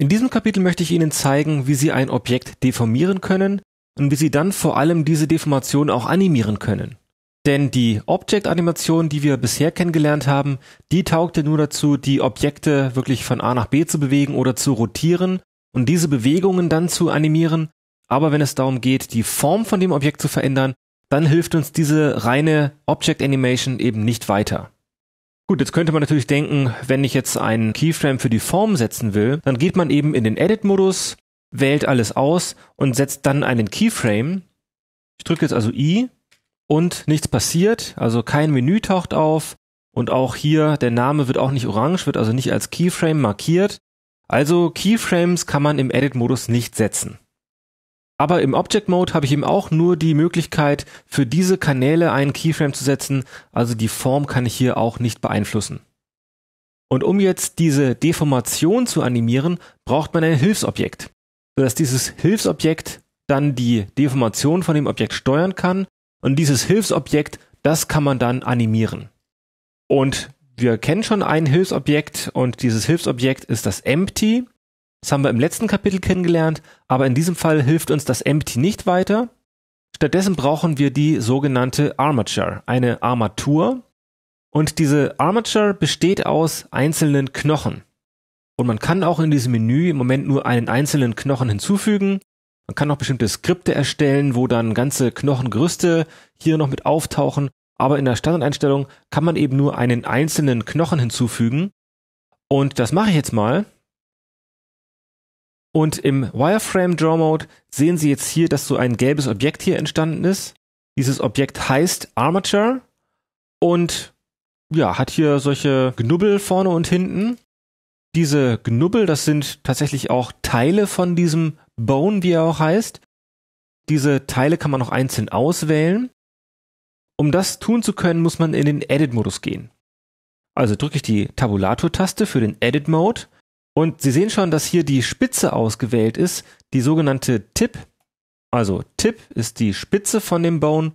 In diesem Kapitel möchte ich Ihnen zeigen, wie Sie ein Objekt deformieren können und wie Sie dann vor allem diese Deformation auch animieren können. Denn die Object-Animation, die wir bisher kennengelernt haben, die taugte nur dazu, die Objekte wirklich von A nach B zu bewegen oder zu rotieren und diese Bewegungen dann zu animieren. Aber wenn es darum geht, die Form von dem Objekt zu verändern, dann hilft uns diese reine Object Animation eben nicht weiter. Gut, jetzt könnte man natürlich denken, wenn ich jetzt einen Keyframe für die Form setzen will, dann geht man eben in den Edit-Modus, wählt alles aus und setzt dann einen Keyframe. Ich drücke jetzt also I und nichts passiert, also kein Menü taucht auf und auch hier der Name wird auch nicht orange, wird also nicht als Keyframe markiert. Also Keyframes kann man im Edit-Modus nicht setzen. Aber im Object Mode habe ich eben auch nur die Möglichkeit, für diese Kanäle einen Keyframe zu setzen, also die Form kann ich hier auch nicht beeinflussen. Und um jetzt diese Deformation zu animieren, braucht man ein Hilfsobjekt, sodass dieses Hilfsobjekt dann die Deformation von dem Objekt steuern kann und dieses Hilfsobjekt, das kann man dann animieren. Und wir kennen schon ein Hilfsobjekt und dieses Hilfsobjekt ist das Empty. Das haben wir im letzten Kapitel kennengelernt, aber in diesem Fall hilft uns das Empty nicht weiter. Stattdessen brauchen wir die sogenannte Armature, eine Armatur. Und diese Armature besteht aus einzelnen Knochen. Und man kann auch in diesem Menü im Moment nur einen einzelnen Knochen hinzufügen. Man kann auch bestimmte Skripte erstellen, wo dann ganze Knochengerüste hier noch mit auftauchen. Aber in der Standardeinstellung kann man eben nur einen einzelnen Knochen hinzufügen. Und das mache ich jetzt mal. Und im Wireframe Draw Mode sehen Sie jetzt hier, dass so ein gelbes Objekt hier entstanden ist. Dieses Objekt heißt Armature und ja, hat hier solche Gnubbel vorne und hinten. Diese Gnubbel, das sind tatsächlich auch Teile von diesem Bone, wie er auch heißt. Diese Teile kann man auch einzeln auswählen. Um das tun zu können, muss man in den Edit-Modus gehen. Also drücke ich die Tabulator-Taste für den Edit-Mode und Sie sehen schon, dass hier die Spitze ausgewählt ist, die sogenannte Tip. Also Tip ist die Spitze von dem Bone.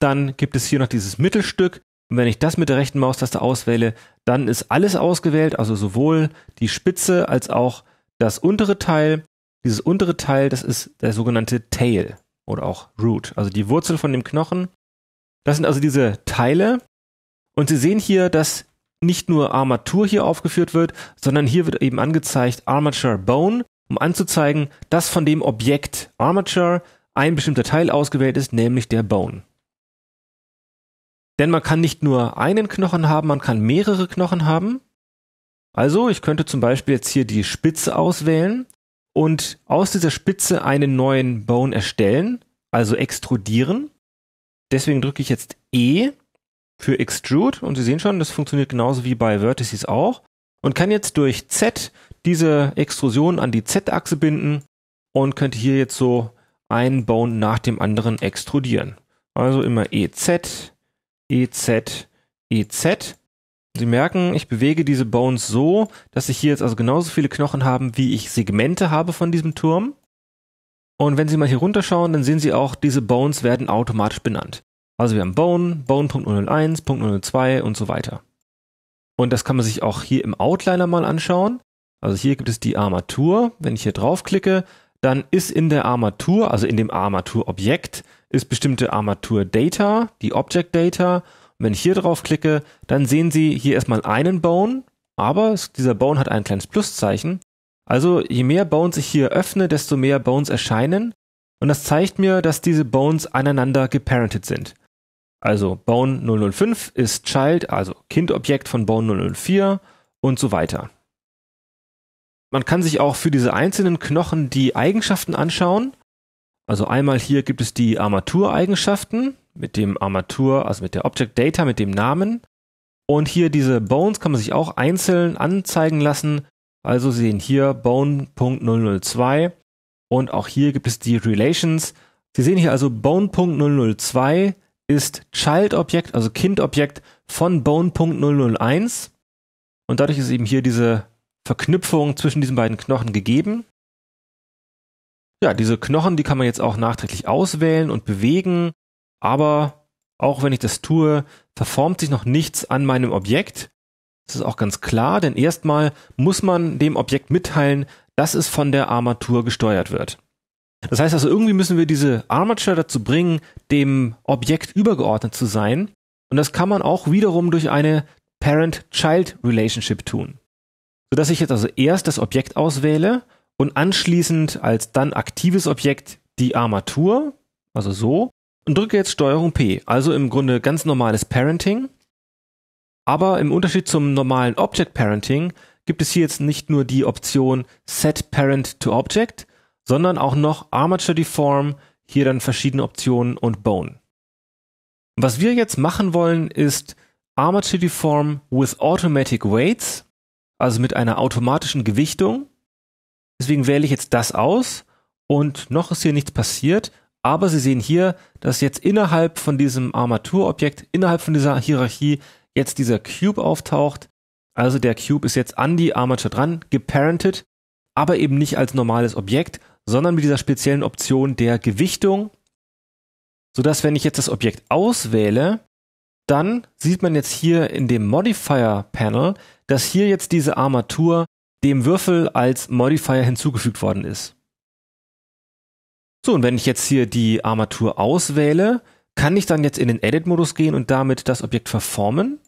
Dann gibt es hier noch dieses Mittelstück. Und wenn ich das mit der rechten Maustaste auswähle, dann ist alles ausgewählt, also sowohl die Spitze als auch das untere Teil. Dieses untere Teil, das ist der sogenannte Tail oder auch Root, also die Wurzel von dem Knochen. Das sind also diese Teile. Und Sie sehen hier, dass nicht nur Armatur hier aufgeführt wird, sondern hier wird eben angezeigt Armature Bone, um anzuzeigen, dass von dem Objekt Armature ein bestimmter Teil ausgewählt ist, nämlich der Bone. Denn man kann nicht nur einen Knochen haben, man kann mehrere Knochen haben. Also ich könnte zum Beispiel jetzt hier die Spitze auswählen und aus dieser Spitze einen neuen Bone erstellen, also extrudieren. Deswegen drücke ich jetzt E für Extrude und Sie sehen schon, das funktioniert genauso wie bei Vertices auch und kann jetzt durch Z diese Extrusion an die Z-Achse binden und könnte hier jetzt so einen Bone nach dem anderen extrudieren. Also immer EZ, EZ, EZ. Sie merken, ich bewege diese Bones so, dass ich hier jetzt also genauso viele Knochen habe, wie ich Segmente habe von diesem Turm. Und wenn Sie mal hier runterschauen, dann sehen Sie auch, diese Bones werden automatisch benannt. Also wir haben Bone, Bone.001, .002 und so weiter. Und das kann man sich auch hier im Outliner mal anschauen. Also hier gibt es die Armatur. Wenn ich hier draufklicke, dann ist in der Armatur, also in dem Armaturobjekt, ist bestimmte Armatur-Data, die Object-Data. wenn ich hier draufklicke, dann sehen Sie hier erstmal einen Bone, aber dieser Bone hat ein kleines Pluszeichen. Also je mehr Bones ich hier öffne, desto mehr Bones erscheinen. Und das zeigt mir, dass diese Bones aneinander geparentet sind. Also Bone 005 ist Child, also Kindobjekt von Bone 004 und so weiter. Man kann sich auch für diese einzelnen Knochen die Eigenschaften anschauen. Also einmal hier gibt es die Armatureigenschaften mit dem Armatur, also mit der Object Data, mit dem Namen. Und hier diese Bones kann man sich auch einzeln anzeigen lassen. Also sehen hier Bone.002 und auch hier gibt es die Relations. Sie sehen hier also Bone.002 ist Child-Objekt, also Kind-Objekt von Bone.001. Und dadurch ist eben hier diese Verknüpfung zwischen diesen beiden Knochen gegeben. Ja, diese Knochen, die kann man jetzt auch nachträglich auswählen und bewegen. Aber auch wenn ich das tue, verformt sich noch nichts an meinem Objekt. Das ist auch ganz klar, denn erstmal muss man dem Objekt mitteilen, dass es von der Armatur gesteuert wird. Das heißt also, irgendwie müssen wir diese Armature dazu bringen, dem Objekt übergeordnet zu sein. Und das kann man auch wiederum durch eine Parent-Child-Relationship tun. Sodass ich jetzt also erst das Objekt auswähle und anschließend als dann aktives Objekt die Armatur, also so, und drücke jetzt Steuerung P, also im Grunde ganz normales Parenting. Aber im Unterschied zum normalen Object Parenting gibt es hier jetzt nicht nur die Option Set Parent to Object, sondern auch noch Armature Deform, hier dann verschiedene Optionen und Bone. Was wir jetzt machen wollen, ist Armature Deform with Automatic Weights, also mit einer automatischen Gewichtung. Deswegen wähle ich jetzt das aus und noch ist hier nichts passiert, aber Sie sehen hier, dass jetzt innerhalb von diesem Armaturobjekt, innerhalb von dieser Hierarchie jetzt dieser Cube auftaucht. Also der Cube ist jetzt an die Armature dran, geparented, aber eben nicht als normales Objekt, sondern mit dieser speziellen Option der Gewichtung, sodass wenn ich jetzt das Objekt auswähle, dann sieht man jetzt hier in dem Modifier-Panel, dass hier jetzt diese Armatur dem Würfel als Modifier hinzugefügt worden ist. So, und wenn ich jetzt hier die Armatur auswähle, kann ich dann jetzt in den Edit-Modus gehen und damit das Objekt verformen?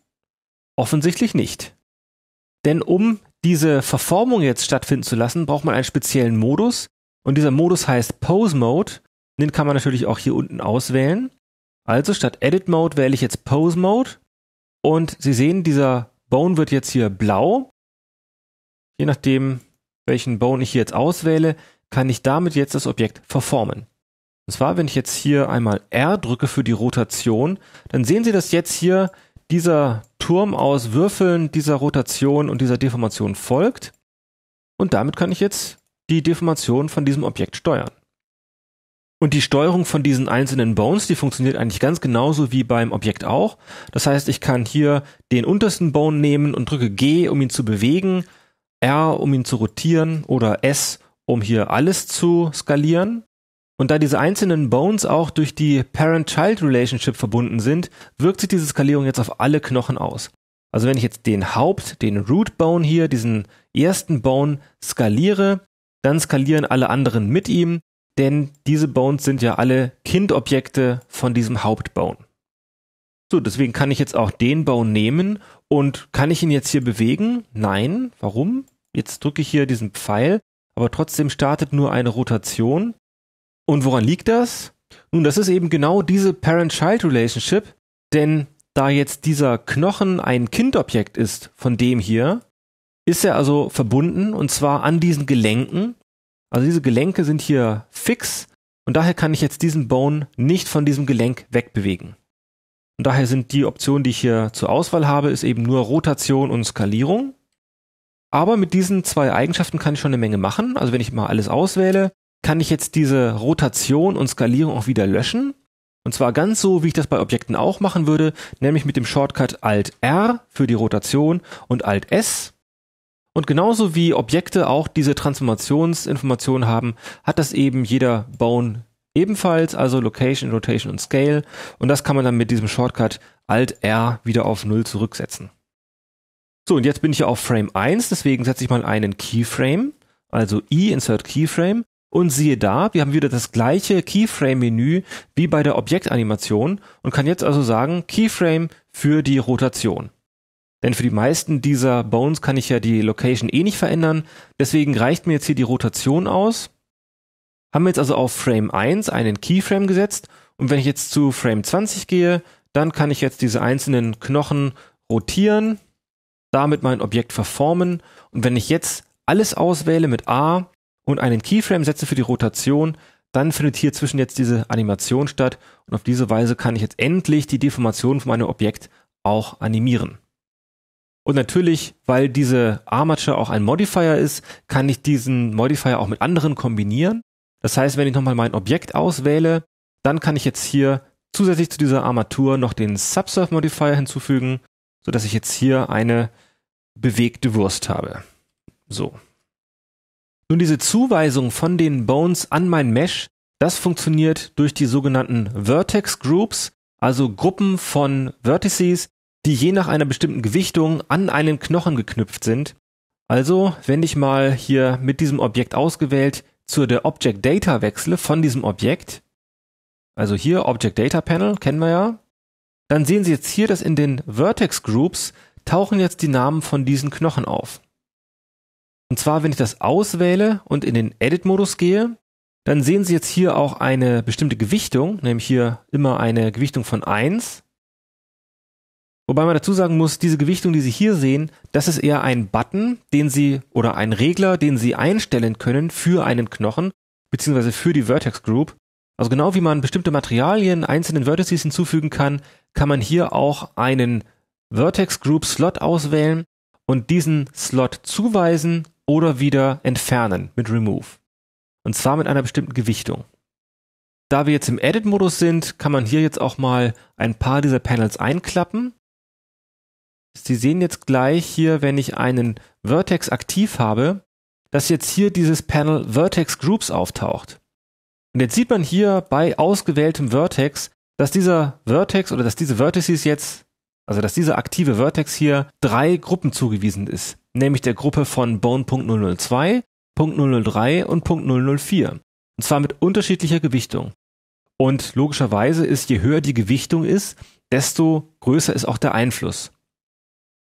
Offensichtlich nicht. Denn um diese Verformung jetzt stattfinden zu lassen, braucht man einen speziellen Modus, und dieser Modus heißt Pose Mode. Den kann man natürlich auch hier unten auswählen. Also statt Edit Mode wähle ich jetzt Pose Mode. Und Sie sehen, dieser Bone wird jetzt hier blau. Je nachdem, welchen Bone ich hier jetzt auswähle, kann ich damit jetzt das Objekt verformen. Und zwar, wenn ich jetzt hier einmal R drücke für die Rotation, dann sehen Sie, dass jetzt hier dieser Turm aus Würfeln dieser Rotation und dieser Deformation folgt. Und damit kann ich jetzt die Deformation von diesem Objekt steuern. Und die Steuerung von diesen einzelnen Bones, die funktioniert eigentlich ganz genauso wie beim Objekt auch. Das heißt, ich kann hier den untersten Bone nehmen und drücke G, um ihn zu bewegen, R, um ihn zu rotieren oder S, um hier alles zu skalieren. Und da diese einzelnen Bones auch durch die Parent-Child-Relationship verbunden sind, wirkt sich diese Skalierung jetzt auf alle Knochen aus. Also wenn ich jetzt den Haupt, den Root Bone hier, diesen ersten Bone skaliere, dann skalieren alle anderen mit ihm, denn diese Bones sind ja alle Kindobjekte von diesem Hauptbone. So, deswegen kann ich jetzt auch den Bone nehmen und kann ich ihn jetzt hier bewegen? Nein, warum? Jetzt drücke ich hier diesen Pfeil, aber trotzdem startet nur eine Rotation. Und woran liegt das? Nun, das ist eben genau diese Parent-Child-Relationship, denn da jetzt dieser Knochen ein Kindobjekt ist von dem hier, ist er also verbunden und zwar an diesen Gelenken. Also diese Gelenke sind hier fix und daher kann ich jetzt diesen Bone nicht von diesem Gelenk wegbewegen. Und daher sind die Optionen, die ich hier zur Auswahl habe, ist eben nur Rotation und Skalierung. Aber mit diesen zwei Eigenschaften kann ich schon eine Menge machen. Also wenn ich mal alles auswähle, kann ich jetzt diese Rotation und Skalierung auch wieder löschen. Und zwar ganz so, wie ich das bei Objekten auch machen würde, nämlich mit dem Shortcut Alt R für die Rotation und Alt S und genauso wie Objekte auch diese Transformationsinformationen haben, hat das eben jeder Bone ebenfalls, also Location, Rotation und Scale. Und das kann man dann mit diesem Shortcut Alt-R wieder auf 0 zurücksetzen. So, und jetzt bin ich ja auf Frame 1, deswegen setze ich mal einen Keyframe, also I, Insert Keyframe. Und siehe da, wir haben wieder das gleiche Keyframe-Menü wie bei der Objektanimation und kann jetzt also sagen Keyframe für die Rotation. Denn für die meisten dieser Bones kann ich ja die Location eh nicht verändern. Deswegen reicht mir jetzt hier die Rotation aus. Haben wir jetzt also auf Frame 1 einen Keyframe gesetzt. Und wenn ich jetzt zu Frame 20 gehe, dann kann ich jetzt diese einzelnen Knochen rotieren, damit mein Objekt verformen. Und wenn ich jetzt alles auswähle mit A und einen Keyframe setze für die Rotation, dann findet hier zwischen jetzt diese Animation statt. Und auf diese Weise kann ich jetzt endlich die Deformation von meinem Objekt auch animieren. Und natürlich, weil diese Armature auch ein Modifier ist, kann ich diesen Modifier auch mit anderen kombinieren. Das heißt, wenn ich nochmal mein Objekt auswähle, dann kann ich jetzt hier zusätzlich zu dieser Armatur noch den Subsurf Modifier hinzufügen, sodass ich jetzt hier eine bewegte Wurst habe. So. Nun, diese Zuweisung von den Bones an mein Mesh, das funktioniert durch die sogenannten Vertex Groups, also Gruppen von Vertices, die je nach einer bestimmten Gewichtung an einen Knochen geknüpft sind. Also, wenn ich mal hier mit diesem Objekt ausgewählt zu der Object Data wechsle von diesem Objekt, also hier Object Data Panel, kennen wir ja, dann sehen Sie jetzt hier, dass in den Vertex Groups tauchen jetzt die Namen von diesen Knochen auf. Und zwar, wenn ich das auswähle und in den Edit-Modus gehe, dann sehen Sie jetzt hier auch eine bestimmte Gewichtung, nämlich hier immer eine Gewichtung von 1. Wobei man dazu sagen muss, diese Gewichtung, die Sie hier sehen, das ist eher ein Button, den Sie oder ein Regler, den Sie einstellen können für einen Knochen beziehungsweise für die Vertex Group. Also genau wie man bestimmte Materialien einzelnen Vertices hinzufügen kann, kann man hier auch einen Vertex Group Slot auswählen und diesen Slot zuweisen oder wieder entfernen mit Remove. Und zwar mit einer bestimmten Gewichtung. Da wir jetzt im Edit-Modus sind, kann man hier jetzt auch mal ein paar dieser Panels einklappen Sie sehen jetzt gleich hier, wenn ich einen Vertex aktiv habe, dass jetzt hier dieses Panel Vertex Groups auftaucht. Und jetzt sieht man hier bei ausgewähltem Vertex, dass dieser Vertex oder dass diese Vertices jetzt, also dass dieser aktive Vertex hier drei Gruppen zugewiesen ist, nämlich der Gruppe von Bone.002, .003 und .004. Und zwar mit unterschiedlicher Gewichtung. Und logischerweise ist, je höher die Gewichtung ist, desto größer ist auch der Einfluss.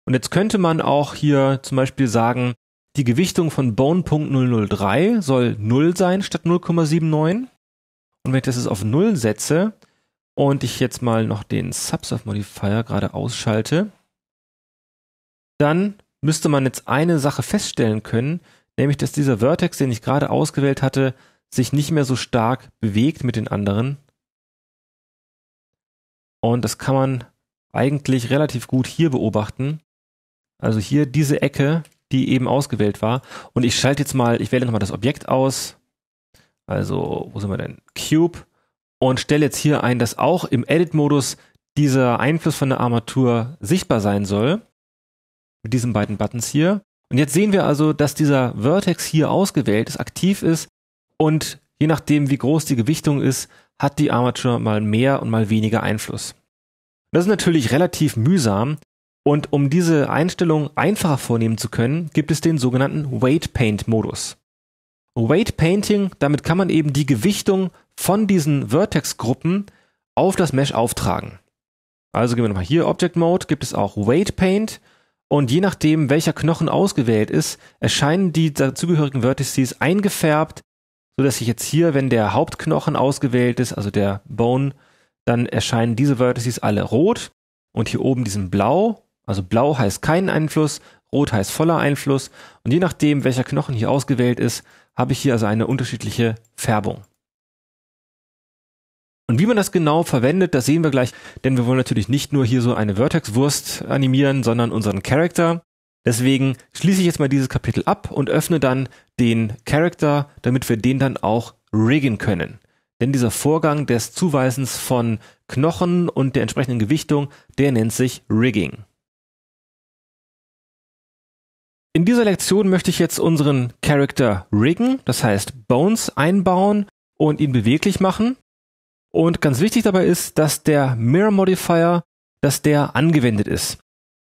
Und jetzt könnte man auch hier zum Beispiel sagen, die Gewichtung von Bone.003 soll 0 sein statt 0,79. Und wenn ich das jetzt auf 0 setze und ich jetzt mal noch den Subsurf Modifier gerade ausschalte, dann müsste man jetzt eine Sache feststellen können, nämlich dass dieser Vertex, den ich gerade ausgewählt hatte, sich nicht mehr so stark bewegt mit den anderen. Und das kann man eigentlich relativ gut hier beobachten. Also hier diese Ecke, die eben ausgewählt war. Und ich schalte jetzt mal, ich wähle nochmal das Objekt aus. Also, wo sind wir denn? Cube. Und stelle jetzt hier ein, dass auch im Edit-Modus dieser Einfluss von der Armatur sichtbar sein soll. Mit diesen beiden Buttons hier. Und jetzt sehen wir also, dass dieser Vertex hier ausgewählt ist, aktiv ist. Und je nachdem, wie groß die Gewichtung ist, hat die Armatur mal mehr und mal weniger Einfluss. Das ist natürlich relativ mühsam, und um diese Einstellung einfacher vornehmen zu können, gibt es den sogenannten Weight Paint Modus. Weight Painting, damit kann man eben die Gewichtung von diesen Vertex-Gruppen auf das Mesh auftragen. Also gehen wir nochmal hier Object Mode, gibt es auch Weight Paint und je nachdem, welcher Knochen ausgewählt ist, erscheinen die dazugehörigen Vertices eingefärbt, so dass ich jetzt hier, wenn der Hauptknochen ausgewählt ist, also der Bone, dann erscheinen diese Vertices alle rot und hier oben diesen blau also blau heißt keinen Einfluss, rot heißt voller Einfluss und je nachdem, welcher Knochen hier ausgewählt ist, habe ich hier also eine unterschiedliche Färbung. Und wie man das genau verwendet, das sehen wir gleich, denn wir wollen natürlich nicht nur hier so eine Vertex-Wurst animieren, sondern unseren Charakter. Deswegen schließe ich jetzt mal dieses Kapitel ab und öffne dann den Charakter, damit wir den dann auch riggen können. Denn dieser Vorgang des Zuweisens von Knochen und der entsprechenden Gewichtung, der nennt sich Rigging. In dieser Lektion möchte ich jetzt unseren Charakter riggen, das heißt Bones einbauen und ihn beweglich machen. Und ganz wichtig dabei ist, dass der Mirror Modifier, dass der angewendet ist.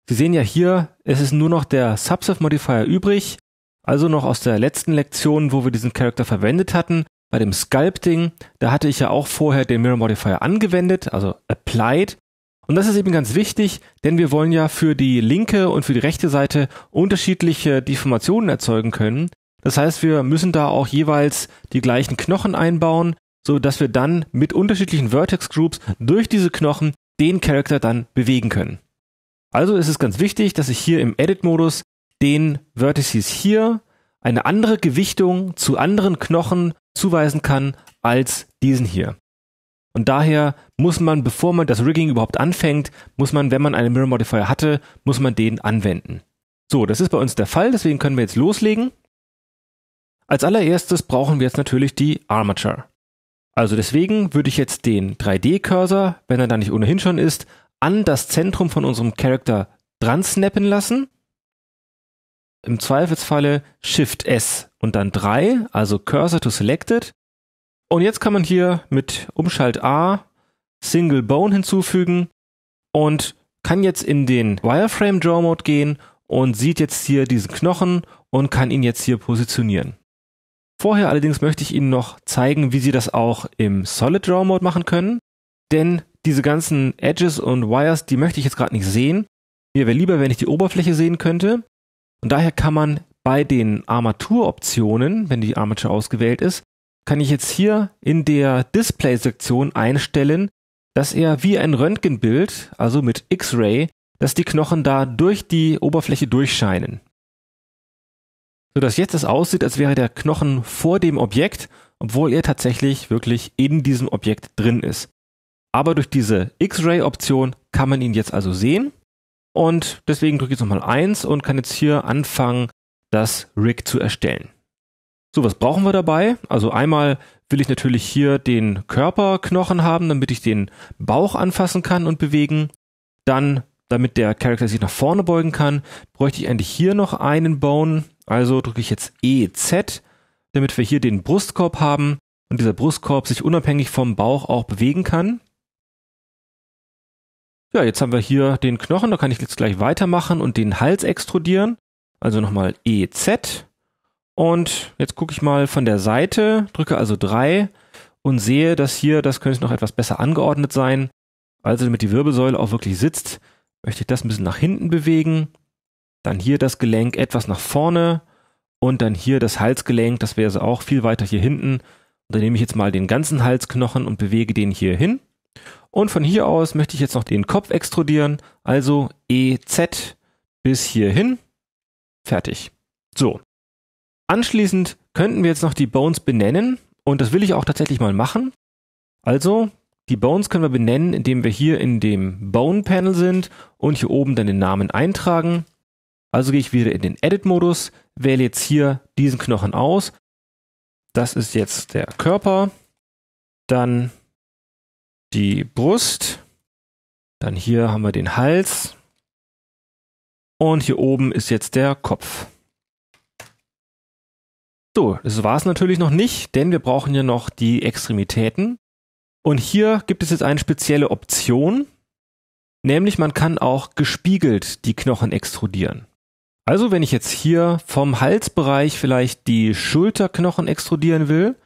Sie sehen ja hier, es ist nur noch der Subset Modifier übrig, also noch aus der letzten Lektion, wo wir diesen Charakter verwendet hatten. Bei dem Sculpting, da hatte ich ja auch vorher den Mirror Modifier angewendet, also applied. Und das ist eben ganz wichtig, denn wir wollen ja für die linke und für die rechte Seite unterschiedliche Deformationen erzeugen können. Das heißt, wir müssen da auch jeweils die gleichen Knochen einbauen, so dass wir dann mit unterschiedlichen Vertex Groups durch diese Knochen den Charakter dann bewegen können. Also ist es ganz wichtig, dass ich hier im Edit-Modus den Vertices hier eine andere Gewichtung zu anderen Knochen zuweisen kann als diesen hier. Und daher muss man, bevor man das Rigging überhaupt anfängt, muss man, wenn man einen Mirror Modifier hatte, muss man den anwenden. So, das ist bei uns der Fall, deswegen können wir jetzt loslegen. Als allererstes brauchen wir jetzt natürlich die Armature. Also deswegen würde ich jetzt den 3D-Cursor, wenn er da nicht ohnehin schon ist, an das Zentrum von unserem Charakter dran snappen lassen. Im Zweifelsfalle Shift S und dann 3, also Cursor to Selected und jetzt kann man hier mit Umschalt A Single Bone hinzufügen und kann jetzt in den Wireframe Draw Mode gehen und sieht jetzt hier diesen Knochen und kann ihn jetzt hier positionieren. Vorher allerdings möchte ich Ihnen noch zeigen, wie Sie das auch im Solid Draw Mode machen können, denn diese ganzen Edges und Wires, die möchte ich jetzt gerade nicht sehen. Mir wäre lieber, wenn ich die Oberfläche sehen könnte. Und daher kann man bei den Armaturoptionen, wenn die Armatur ausgewählt ist, kann ich jetzt hier in der Display-Sektion einstellen, dass er wie ein Röntgenbild, also mit X-Ray, dass die Knochen da durch die Oberfläche durchscheinen. Sodass jetzt es aussieht, als wäre der Knochen vor dem Objekt, obwohl er tatsächlich wirklich in diesem Objekt drin ist. Aber durch diese X-Ray-Option kann man ihn jetzt also sehen. Und deswegen drücke ich jetzt nochmal 1 und kann jetzt hier anfangen, das Rig zu erstellen. So, was brauchen wir dabei? Also einmal will ich natürlich hier den Körperknochen haben, damit ich den Bauch anfassen kann und bewegen. Dann, damit der Charakter sich nach vorne beugen kann, bräuchte ich eigentlich hier noch einen Bone. Also drücke ich jetzt EZ, damit wir hier den Brustkorb haben und dieser Brustkorb sich unabhängig vom Bauch auch bewegen kann. Ja, jetzt haben wir hier den Knochen, da kann ich jetzt gleich weitermachen und den Hals extrudieren. Also nochmal EZ. Und jetzt gucke ich mal von der Seite, drücke also 3 und sehe, dass hier, das könnte noch etwas besser angeordnet sein. Also damit die Wirbelsäule auch wirklich sitzt, möchte ich das ein bisschen nach hinten bewegen. Dann hier das Gelenk etwas nach vorne und dann hier das Halsgelenk, das wäre also auch viel weiter hier hinten. Und dann nehme ich jetzt mal den ganzen Halsknochen und bewege den hier hin. Und von hier aus möchte ich jetzt noch den Kopf extrudieren, also EZ bis hierhin. Fertig. So, Anschließend könnten wir jetzt noch die Bones benennen und das will ich auch tatsächlich mal machen. Also, die Bones können wir benennen, indem wir hier in dem Bone Panel sind und hier oben dann den Namen eintragen. Also gehe ich wieder in den Edit-Modus, wähle jetzt hier diesen Knochen aus. Das ist jetzt der Körper. Dann die Brust. Dann hier haben wir den Hals. Und hier oben ist jetzt der Kopf. So, das war es natürlich noch nicht, denn wir brauchen ja noch die Extremitäten. Und hier gibt es jetzt eine spezielle Option, nämlich man kann auch gespiegelt die Knochen extrudieren. Also wenn ich jetzt hier vom Halsbereich vielleicht die Schulterknochen extrudieren will,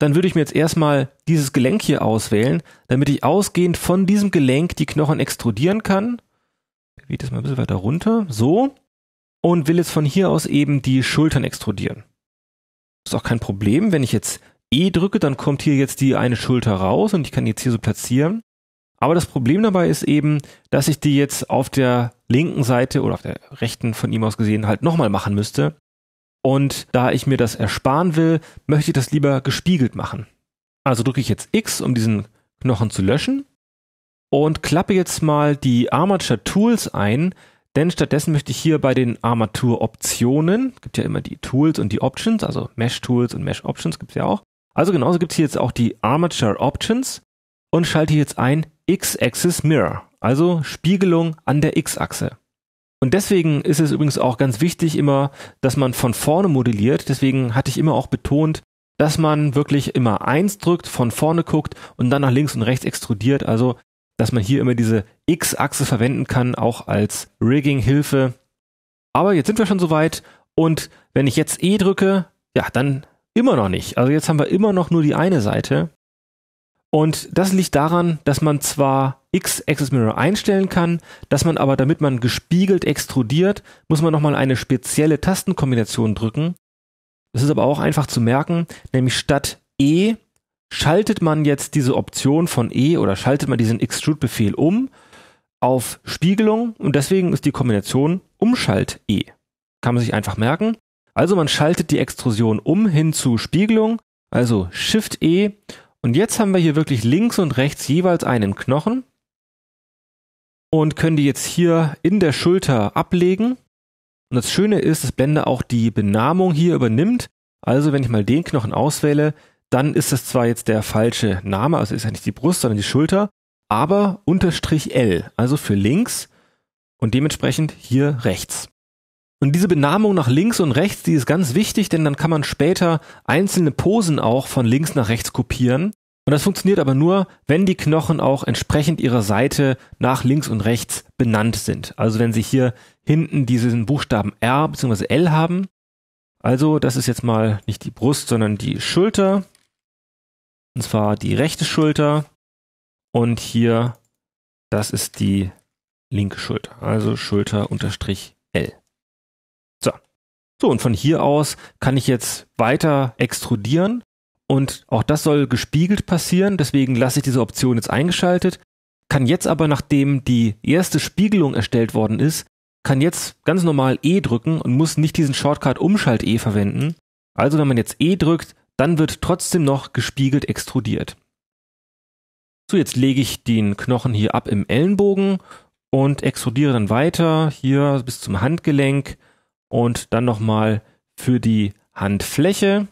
dann würde ich mir jetzt erstmal dieses Gelenk hier auswählen, damit ich ausgehend von diesem Gelenk die Knochen extrudieren kann. Ich das mal ein bisschen weiter runter, so. Und will jetzt von hier aus eben die Schultern extrudieren. Ist auch kein Problem, wenn ich jetzt E drücke, dann kommt hier jetzt die eine Schulter raus und ich kann jetzt hier so platzieren. Aber das Problem dabei ist eben, dass ich die jetzt auf der linken Seite oder auf der rechten von ihm aus gesehen halt nochmal machen müsste. Und da ich mir das ersparen will, möchte ich das lieber gespiegelt machen. Also drücke ich jetzt X, um diesen Knochen zu löschen und klappe jetzt mal die Armature Tools ein, denn stattdessen möchte ich hier bei den Armaturoptionen, gibt ja immer die Tools und die Options, also Mesh-Tools und Mesh-Options gibt es ja auch. Also genauso gibt es hier jetzt auch die Armature Options und schalte jetzt ein X-Axis Mirror, also Spiegelung an der X-Achse. Und deswegen ist es übrigens auch ganz wichtig immer, dass man von vorne modelliert. Deswegen hatte ich immer auch betont, dass man wirklich immer 1 drückt, von vorne guckt und dann nach links und rechts extrudiert. Also dass man hier immer diese X-Achse verwenden kann, auch als Rigging-Hilfe. Aber jetzt sind wir schon soweit und wenn ich jetzt E drücke, ja, dann immer noch nicht. Also jetzt haben wir immer noch nur die eine Seite. Und das liegt daran, dass man zwar X-Axis Mirror einstellen kann, dass man aber, damit man gespiegelt extrudiert, muss man nochmal eine spezielle Tastenkombination drücken. Das ist aber auch einfach zu merken, nämlich statt E Schaltet man jetzt diese Option von E oder schaltet man diesen Extrude-Befehl um auf Spiegelung und deswegen ist die Kombination Umschalt E. Kann man sich einfach merken. Also man schaltet die Extrusion um hin zu Spiegelung, also Shift E und jetzt haben wir hier wirklich links und rechts jeweils einen Knochen und können die jetzt hier in der Schulter ablegen. Und das Schöne ist, dass Blender auch die Benamung hier übernimmt. Also wenn ich mal den Knochen auswähle, dann ist das zwar jetzt der falsche Name, also ist ja nicht die Brust, sondern die Schulter, aber unterstrich L, also für links und dementsprechend hier rechts. Und diese Benamung nach links und rechts, die ist ganz wichtig, denn dann kann man später einzelne Posen auch von links nach rechts kopieren. Und das funktioniert aber nur, wenn die Knochen auch entsprechend ihrer Seite nach links und rechts benannt sind. Also wenn Sie hier hinten diesen Buchstaben R bzw. L haben. Also das ist jetzt mal nicht die Brust, sondern die Schulter. Und zwar die rechte Schulter und hier, das ist die linke Schulter. Also Schulter unterstrich L. So. So, und von hier aus kann ich jetzt weiter extrudieren. Und auch das soll gespiegelt passieren, deswegen lasse ich diese Option jetzt eingeschaltet. Kann jetzt aber, nachdem die erste Spiegelung erstellt worden ist, kann jetzt ganz normal E drücken und muss nicht diesen Shortcut Umschalt E verwenden. Also wenn man jetzt E drückt, dann wird trotzdem noch gespiegelt extrudiert. So, jetzt lege ich den Knochen hier ab im Ellenbogen und extrudiere dann weiter hier bis zum Handgelenk und dann nochmal für die Handfläche.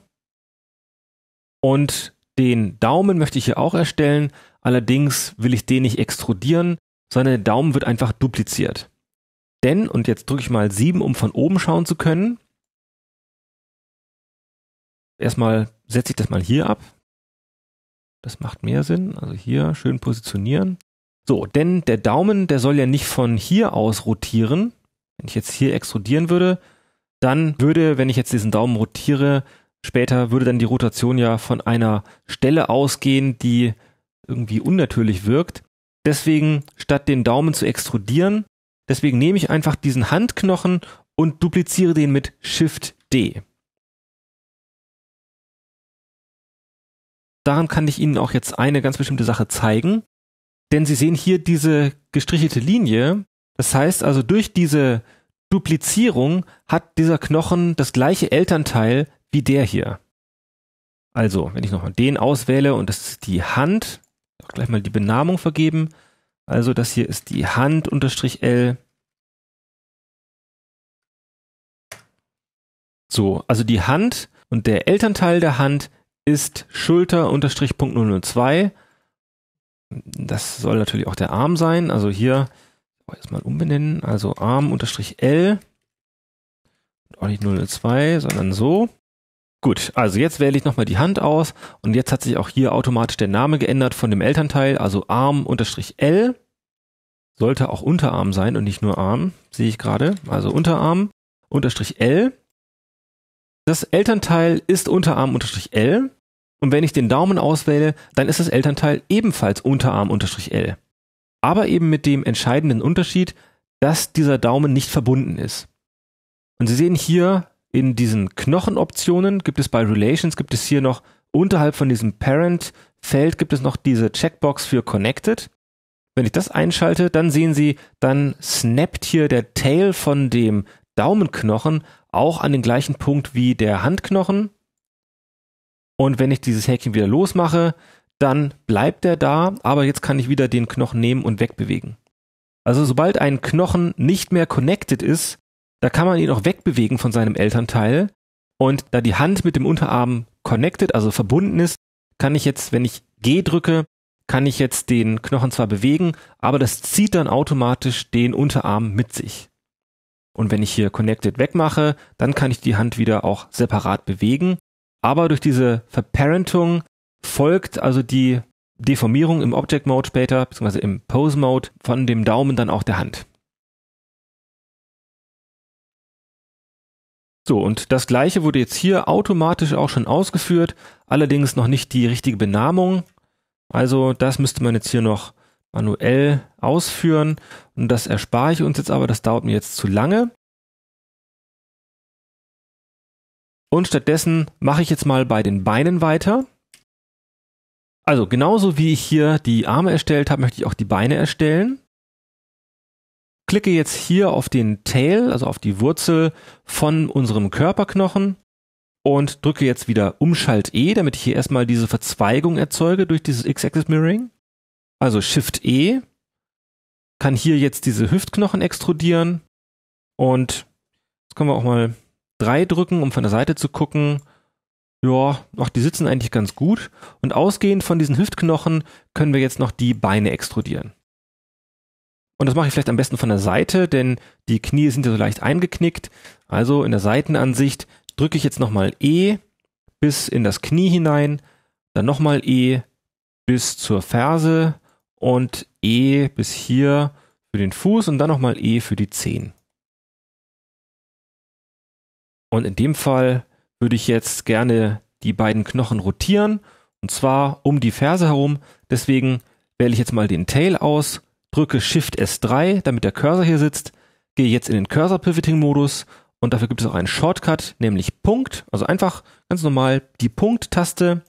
Und den Daumen möchte ich hier auch erstellen, allerdings will ich den nicht extrudieren, sondern der Daumen wird einfach dupliziert. Denn, und jetzt drücke ich mal 7, um von oben schauen zu können, erstmal setze ich das mal hier ab. Das macht mehr Sinn. Also hier schön positionieren. So, denn der Daumen, der soll ja nicht von hier aus rotieren. Wenn ich jetzt hier extrudieren würde, dann würde, wenn ich jetzt diesen Daumen rotiere, später würde dann die Rotation ja von einer Stelle ausgehen, die irgendwie unnatürlich wirkt. Deswegen, statt den Daumen zu extrudieren, deswegen nehme ich einfach diesen Handknochen und dupliziere den mit Shift D. daran kann ich Ihnen auch jetzt eine ganz bestimmte Sache zeigen. Denn Sie sehen hier diese gestrichelte Linie. Das heißt also, durch diese Duplizierung hat dieser Knochen das gleiche Elternteil wie der hier. Also, wenn ich nochmal den auswähle und das ist die Hand, auch gleich mal die Benamung vergeben. Also, das hier ist die Hand unterstrich L. So, also die Hand und der Elternteil der Hand ist Schulter-002. Das soll natürlich auch der Arm sein. Also hier erstmal umbenennen. Also Arm-L. Auch nicht 002, sondern so. Gut, also jetzt wähle ich nochmal die Hand aus und jetzt hat sich auch hier automatisch der Name geändert von dem Elternteil, also Arm-L. Sollte auch Unterarm sein und nicht nur Arm, sehe ich gerade. Also Unterarm-L. Das Elternteil ist Unterarm-L. Und wenn ich den Daumen auswähle, dann ist das Elternteil ebenfalls Unterarm-L. Aber eben mit dem entscheidenden Unterschied, dass dieser Daumen nicht verbunden ist. Und Sie sehen hier in diesen Knochenoptionen gibt es bei Relations, gibt es hier noch unterhalb von diesem Parent-Feld gibt es noch diese Checkbox für Connected. Wenn ich das einschalte, dann sehen Sie, dann snappt hier der Tail von dem Daumenknochen auch an den gleichen Punkt wie der Handknochen und wenn ich dieses Häkchen wieder losmache, dann bleibt er da, aber jetzt kann ich wieder den Knochen nehmen und wegbewegen. Also sobald ein Knochen nicht mehr connected ist, da kann man ihn auch wegbewegen von seinem Elternteil. Und da die Hand mit dem Unterarm connected, also verbunden ist, kann ich jetzt, wenn ich G drücke, kann ich jetzt den Knochen zwar bewegen, aber das zieht dann automatisch den Unterarm mit sich. Und wenn ich hier Connected wegmache, dann kann ich die Hand wieder auch separat bewegen. Aber durch diese Verparentung folgt also die Deformierung im Object Mode später, beziehungsweise im Pose Mode, von dem Daumen dann auch der Hand. So, und das gleiche wurde jetzt hier automatisch auch schon ausgeführt, allerdings noch nicht die richtige Benamung. Also das müsste man jetzt hier noch manuell ausführen und das erspare ich uns jetzt aber, das dauert mir jetzt zu lange. Und stattdessen mache ich jetzt mal bei den Beinen weiter. Also genauso wie ich hier die Arme erstellt habe, möchte ich auch die Beine erstellen. Klicke jetzt hier auf den Tail, also auf die Wurzel von unserem Körperknochen und drücke jetzt wieder Umschalt E, damit ich hier erstmal diese Verzweigung erzeuge durch dieses X-Axis Mirroring. Also Shift E, kann hier jetzt diese Hüftknochen extrudieren und jetzt können wir auch mal 3 drücken, um von der Seite zu gucken. Ja, ach, die sitzen eigentlich ganz gut. Und ausgehend von diesen Hüftknochen können wir jetzt noch die Beine extrudieren. Und das mache ich vielleicht am besten von der Seite, denn die Knie sind ja so leicht eingeknickt. Also in der Seitenansicht drücke ich jetzt nochmal E bis in das Knie hinein, dann nochmal E bis zur Ferse und E bis hier für den Fuß und dann nochmal E für die Zehen. Und in dem Fall würde ich jetzt gerne die beiden Knochen rotieren und zwar um die Ferse herum. Deswegen wähle ich jetzt mal den Tail aus, drücke Shift S3, damit der Cursor hier sitzt, gehe jetzt in den Cursor Pivoting Modus und dafür gibt es auch einen Shortcut, nämlich Punkt, also einfach ganz normal die Punkt-Taste,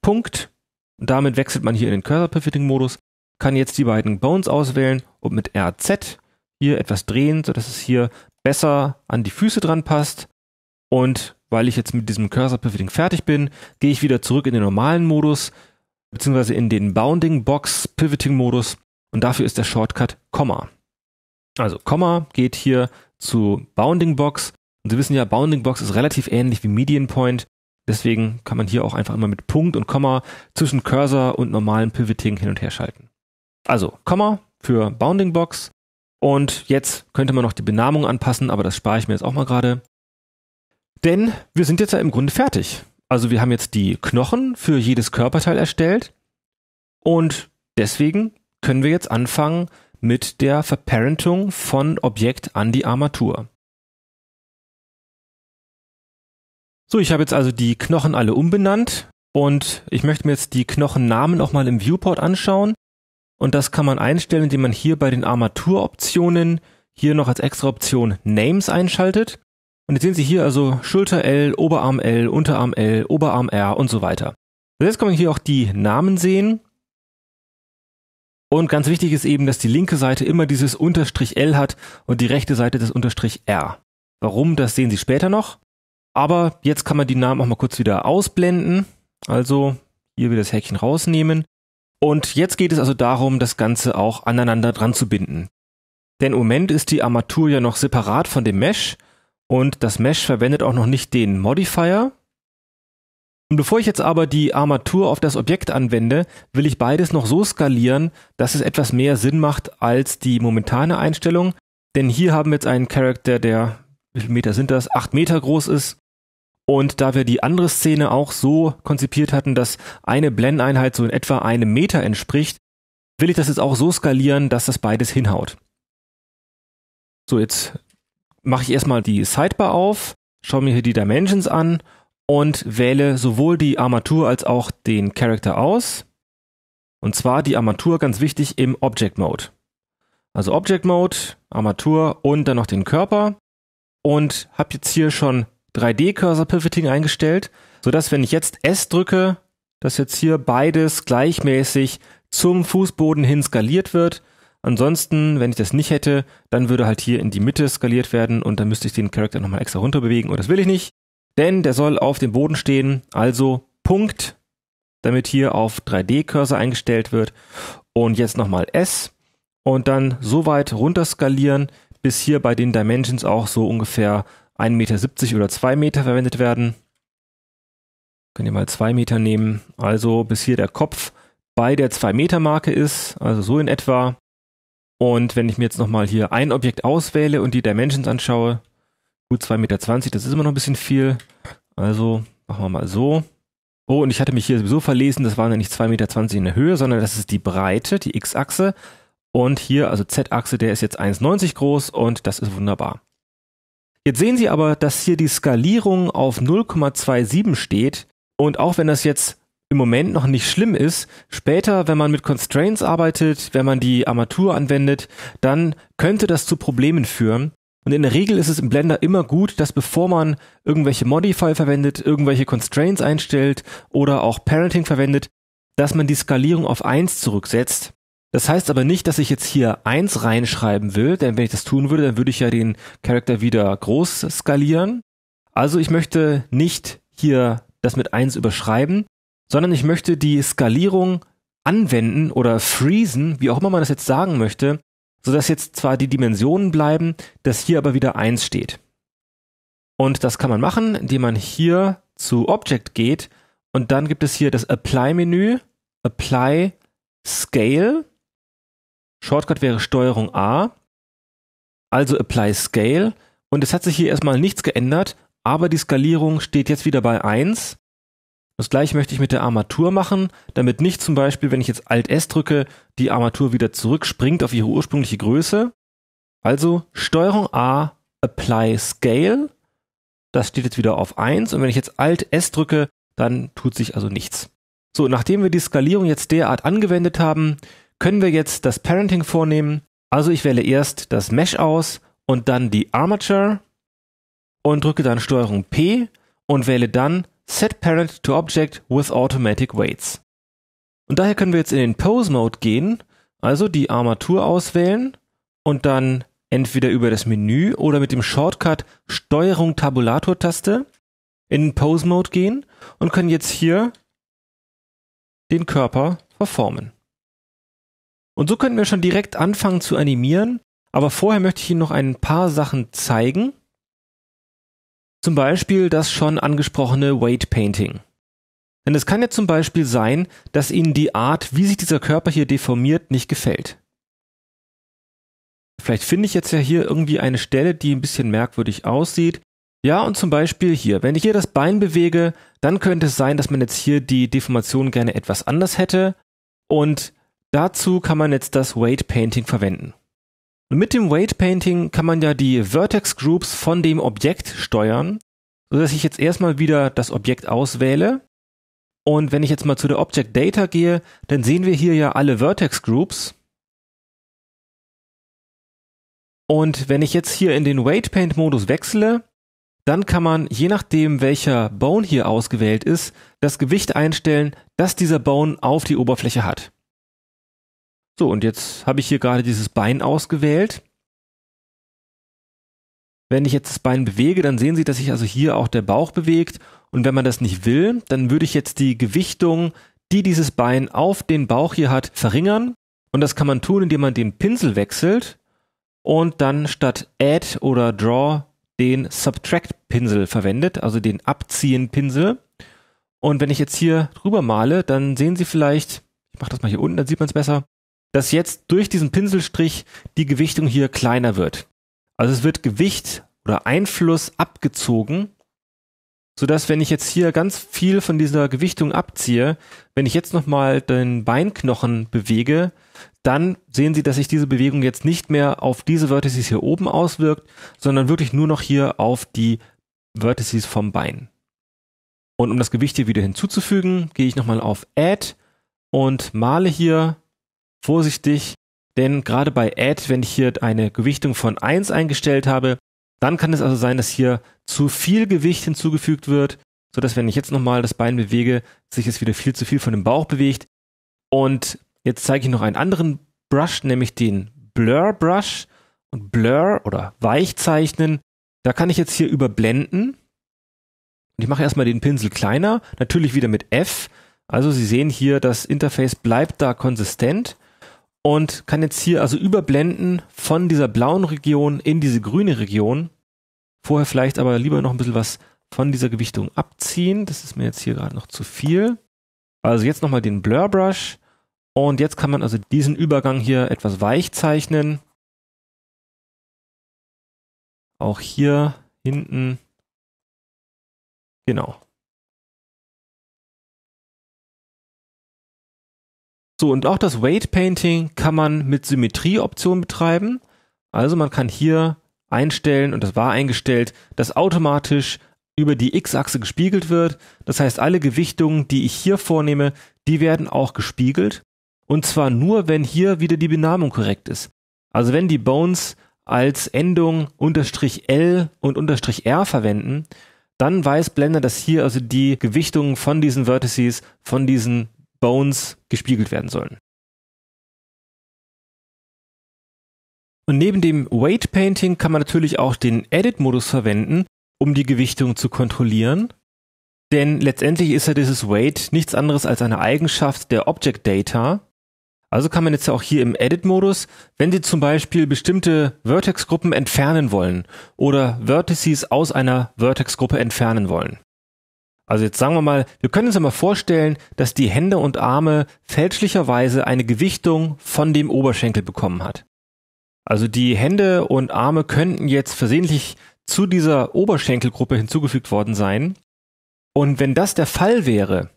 Punkt, und damit wechselt man hier in den Cursor Pivoting Modus, kann jetzt die beiden Bones auswählen und mit RZ hier etwas drehen, sodass es hier besser an die Füße dran passt. Und weil ich jetzt mit diesem Cursor Pivoting fertig bin, gehe ich wieder zurück in den normalen Modus, beziehungsweise in den Bounding Box Pivoting Modus. Und dafür ist der Shortcut Komma. Also Komma geht hier zu Bounding Box. Und Sie wissen ja, Bounding Box ist relativ ähnlich wie Median Point. Deswegen kann man hier auch einfach immer mit Punkt und Komma zwischen Cursor und normalen Pivoting hin und her schalten. Also Komma für Bounding Box, und jetzt könnte man noch die Benamung anpassen, aber das spare ich mir jetzt auch mal gerade. Denn wir sind jetzt ja im Grunde fertig. Also wir haben jetzt die Knochen für jedes Körperteil erstellt und deswegen können wir jetzt anfangen mit der Verparentung von Objekt an die Armatur. So, ich habe jetzt also die Knochen alle umbenannt und ich möchte mir jetzt die Knochennamen auch mal im Viewport anschauen. Und das kann man einstellen, indem man hier bei den Armaturoptionen hier noch als extra Option Names einschaltet. Und jetzt sehen Sie hier also Schulter L, Oberarm L, Unterarm L, Oberarm R und so weiter. Und jetzt kann man hier auch die Namen sehen. Und ganz wichtig ist eben, dass die linke Seite immer dieses Unterstrich L hat und die rechte Seite das Unterstrich R. Warum, das sehen Sie später noch. Aber jetzt kann man die Namen auch mal kurz wieder ausblenden. Also hier wieder das Häkchen rausnehmen und jetzt geht es also darum, das Ganze auch aneinander dran zu binden. Denn im Moment ist die Armatur ja noch separat von dem Mesh und das Mesh verwendet auch noch nicht den Modifier. Und bevor ich jetzt aber die Armatur auf das Objekt anwende, will ich beides noch so skalieren, dass es etwas mehr Sinn macht als die momentane Einstellung. Denn hier haben wir jetzt einen Charakter, der, wie viele Meter sind das? 8 Meter groß ist und da wir die andere Szene auch so konzipiert hatten, dass eine Blendeinheit so in etwa einem Meter entspricht, will ich das jetzt auch so skalieren, dass das beides hinhaut. So, jetzt mache ich erstmal die Sidebar auf, schaue mir hier die Dimensions an und wähle sowohl die Armatur als auch den Character aus. Und zwar die Armatur ganz wichtig im Object Mode. Also Object Mode, Armatur und dann noch den Körper. Und habe jetzt hier schon 3D-Cursor-Pivoting eingestellt, sodass, wenn ich jetzt S drücke, dass jetzt hier beides gleichmäßig zum Fußboden hin skaliert wird. Ansonsten, wenn ich das nicht hätte, dann würde halt hier in die Mitte skaliert werden und dann müsste ich den Charakter nochmal extra runter bewegen und das will ich nicht, denn der soll auf dem Boden stehen, also Punkt, damit hier auf 3D-Cursor eingestellt wird und jetzt nochmal S und dann so weit runter skalieren, bis hier bei den Dimensions auch so ungefähr 1,70 Meter oder 2 Meter verwendet werden. Könnt ihr mal 2 Meter nehmen. Also bis hier der Kopf bei der 2 Meter Marke ist, also so in etwa. Und wenn ich mir jetzt nochmal hier ein Objekt auswähle und die Dimensions anschaue, gut 2,20 Meter, das ist immer noch ein bisschen viel. Also machen wir mal so. Oh, und ich hatte mich hier sowieso verlesen, das waren ja nicht 2,20 Meter in der Höhe, sondern das ist die Breite, die X-Achse. Und hier, also Z-Achse, der ist jetzt 1,90 groß und das ist wunderbar. Jetzt sehen Sie aber, dass hier die Skalierung auf 0,27 steht und auch wenn das jetzt im Moment noch nicht schlimm ist, später, wenn man mit Constraints arbeitet, wenn man die Armatur anwendet, dann könnte das zu Problemen führen. Und in der Regel ist es im Blender immer gut, dass bevor man irgendwelche Modify verwendet, irgendwelche Constraints einstellt oder auch Parenting verwendet, dass man die Skalierung auf 1 zurücksetzt. Das heißt aber nicht, dass ich jetzt hier eins reinschreiben will, denn wenn ich das tun würde, dann würde ich ja den Charakter wieder groß skalieren. Also ich möchte nicht hier das mit eins überschreiben, sondern ich möchte die Skalierung anwenden oder freezen, wie auch immer man das jetzt sagen möchte, sodass jetzt zwar die Dimensionen bleiben, dass hier aber wieder eins steht. Und das kann man machen, indem man hier zu Object geht und dann gibt es hier das Apply-Menü, Apply Scale Shortcut wäre Steuerung A, also Apply Scale. Und es hat sich hier erstmal nichts geändert, aber die Skalierung steht jetzt wieder bei 1. Das gleiche möchte ich mit der Armatur machen, damit nicht zum Beispiel, wenn ich jetzt Alt S drücke, die Armatur wieder zurückspringt auf ihre ursprüngliche Größe. Also Steuerung A, Apply Scale. Das steht jetzt wieder auf 1. Und wenn ich jetzt Alt S drücke, dann tut sich also nichts. So, nachdem wir die Skalierung jetzt derart angewendet haben, können wir jetzt das Parenting vornehmen. Also ich wähle erst das Mesh aus und dann die Armature und drücke dann Steuerung P und wähle dann Set Parent to Object with Automatic Weights. Und daher können wir jetzt in den Pose Mode gehen, also die Armatur auswählen und dann entweder über das Menü oder mit dem Shortcut Steuerung Tabulator Taste in den Pose Mode gehen und können jetzt hier den Körper verformen. Und so könnten wir schon direkt anfangen zu animieren. Aber vorher möchte ich Ihnen noch ein paar Sachen zeigen. Zum Beispiel das schon angesprochene Weight Painting. Denn es kann ja zum Beispiel sein, dass Ihnen die Art, wie sich dieser Körper hier deformiert, nicht gefällt. Vielleicht finde ich jetzt ja hier irgendwie eine Stelle, die ein bisschen merkwürdig aussieht. Ja, und zum Beispiel hier. Wenn ich hier das Bein bewege, dann könnte es sein, dass man jetzt hier die Deformation gerne etwas anders hätte. Und Dazu kann man jetzt das Weight Painting verwenden. Und mit dem Weight Painting kann man ja die Vertex Groups von dem Objekt steuern, sodass ich jetzt erstmal wieder das Objekt auswähle. Und wenn ich jetzt mal zu der Object Data gehe, dann sehen wir hier ja alle Vertex Groups. Und wenn ich jetzt hier in den Weight Paint Modus wechsle, dann kann man, je nachdem welcher Bone hier ausgewählt ist, das Gewicht einstellen, das dieser Bone auf die Oberfläche hat. So, und jetzt habe ich hier gerade dieses Bein ausgewählt. Wenn ich jetzt das Bein bewege, dann sehen Sie, dass sich also hier auch der Bauch bewegt. Und wenn man das nicht will, dann würde ich jetzt die Gewichtung, die dieses Bein auf den Bauch hier hat, verringern. Und das kann man tun, indem man den Pinsel wechselt und dann statt Add oder Draw den Subtract-Pinsel verwendet, also den Abziehen-Pinsel. Und wenn ich jetzt hier drüber male, dann sehen Sie vielleicht, ich mache das mal hier unten, dann sieht man es besser, dass jetzt durch diesen Pinselstrich die Gewichtung hier kleiner wird. Also es wird Gewicht oder Einfluss abgezogen, sodass wenn ich jetzt hier ganz viel von dieser Gewichtung abziehe, wenn ich jetzt nochmal den Beinknochen bewege, dann sehen Sie, dass sich diese Bewegung jetzt nicht mehr auf diese Vertices hier oben auswirkt, sondern wirklich nur noch hier auf die Vertices vom Bein. Und um das Gewicht hier wieder hinzuzufügen, gehe ich nochmal auf Add und male hier vorsichtig, denn gerade bei Add, wenn ich hier eine Gewichtung von 1 eingestellt habe, dann kann es also sein, dass hier zu viel Gewicht hinzugefügt wird, sodass wenn ich jetzt nochmal das Bein bewege, sich es wieder viel zu viel von dem Bauch bewegt. Und jetzt zeige ich noch einen anderen Brush, nämlich den Blur Brush und Blur oder weich zeichnen. Da kann ich jetzt hier überblenden. Und ich mache erstmal den Pinsel kleiner, natürlich wieder mit F. Also Sie sehen hier, das Interface bleibt da konsistent und kann jetzt hier also überblenden von dieser blauen Region in diese grüne Region. Vorher vielleicht aber lieber noch ein bisschen was von dieser Gewichtung abziehen. Das ist mir jetzt hier gerade noch zu viel. Also jetzt nochmal den Blur Brush und jetzt kann man also diesen Übergang hier etwas weich zeichnen. Auch hier hinten. Genau. So, und auch das Weight Painting kann man mit Symmetrieoption betreiben. Also man kann hier einstellen, und das war eingestellt, dass automatisch über die X-Achse gespiegelt wird. Das heißt, alle Gewichtungen, die ich hier vornehme, die werden auch gespiegelt. Und zwar nur, wenn hier wieder die Benamung korrekt ist. Also wenn die Bones als Endung unterstrich L und unterstrich R verwenden, dann weiß Blender, dass hier also die Gewichtungen von diesen Vertices, von diesen Bones gespiegelt werden sollen. Und neben dem Weight Painting kann man natürlich auch den Edit-Modus verwenden, um die Gewichtung zu kontrollieren. Denn letztendlich ist ja dieses Weight nichts anderes als eine Eigenschaft der Object Data. Also kann man jetzt auch hier im Edit-Modus, wenn Sie zum Beispiel bestimmte Vertex-Gruppen entfernen wollen oder Vertices aus einer Vertex-Gruppe entfernen wollen, also jetzt sagen wir mal, wir können uns ja mal vorstellen, dass die Hände und Arme fälschlicherweise eine Gewichtung von dem Oberschenkel bekommen hat. Also die Hände und Arme könnten jetzt versehentlich zu dieser Oberschenkelgruppe hinzugefügt worden sein. Und wenn das der Fall wäre,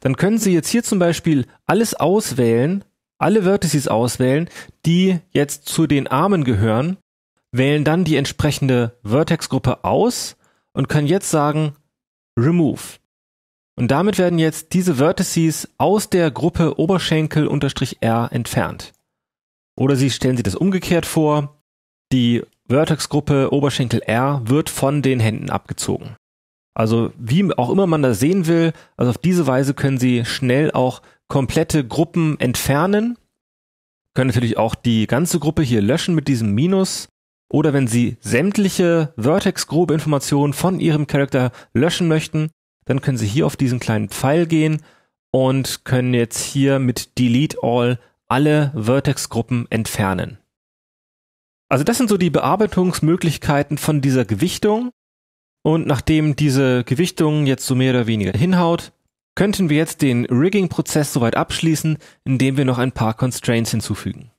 dann können Sie jetzt hier zum Beispiel alles auswählen, alle Vertices auswählen, die jetzt zu den Armen gehören, wählen dann die entsprechende Vertexgruppe aus und können jetzt sagen, remove. Und damit werden jetzt diese Vertices aus der Gruppe Oberschenkel-R entfernt. Oder Sie stellen sich das umgekehrt vor. Die Vertex-Gruppe Oberschenkel-R wird von den Händen abgezogen. Also wie auch immer man das sehen will, also auf diese Weise können Sie schnell auch komplette Gruppen entfernen. Können natürlich auch die ganze Gruppe hier löschen mit diesem Minus oder wenn Sie sämtliche Vertex-grobe Informationen von Ihrem Charakter löschen möchten, dann können Sie hier auf diesen kleinen Pfeil gehen und können jetzt hier mit Delete All alle Vertex-Gruppen entfernen. Also das sind so die Bearbeitungsmöglichkeiten von dieser Gewichtung. Und nachdem diese Gewichtung jetzt so mehr oder weniger hinhaut, könnten wir jetzt den Rigging-Prozess soweit abschließen, indem wir noch ein paar Constraints hinzufügen.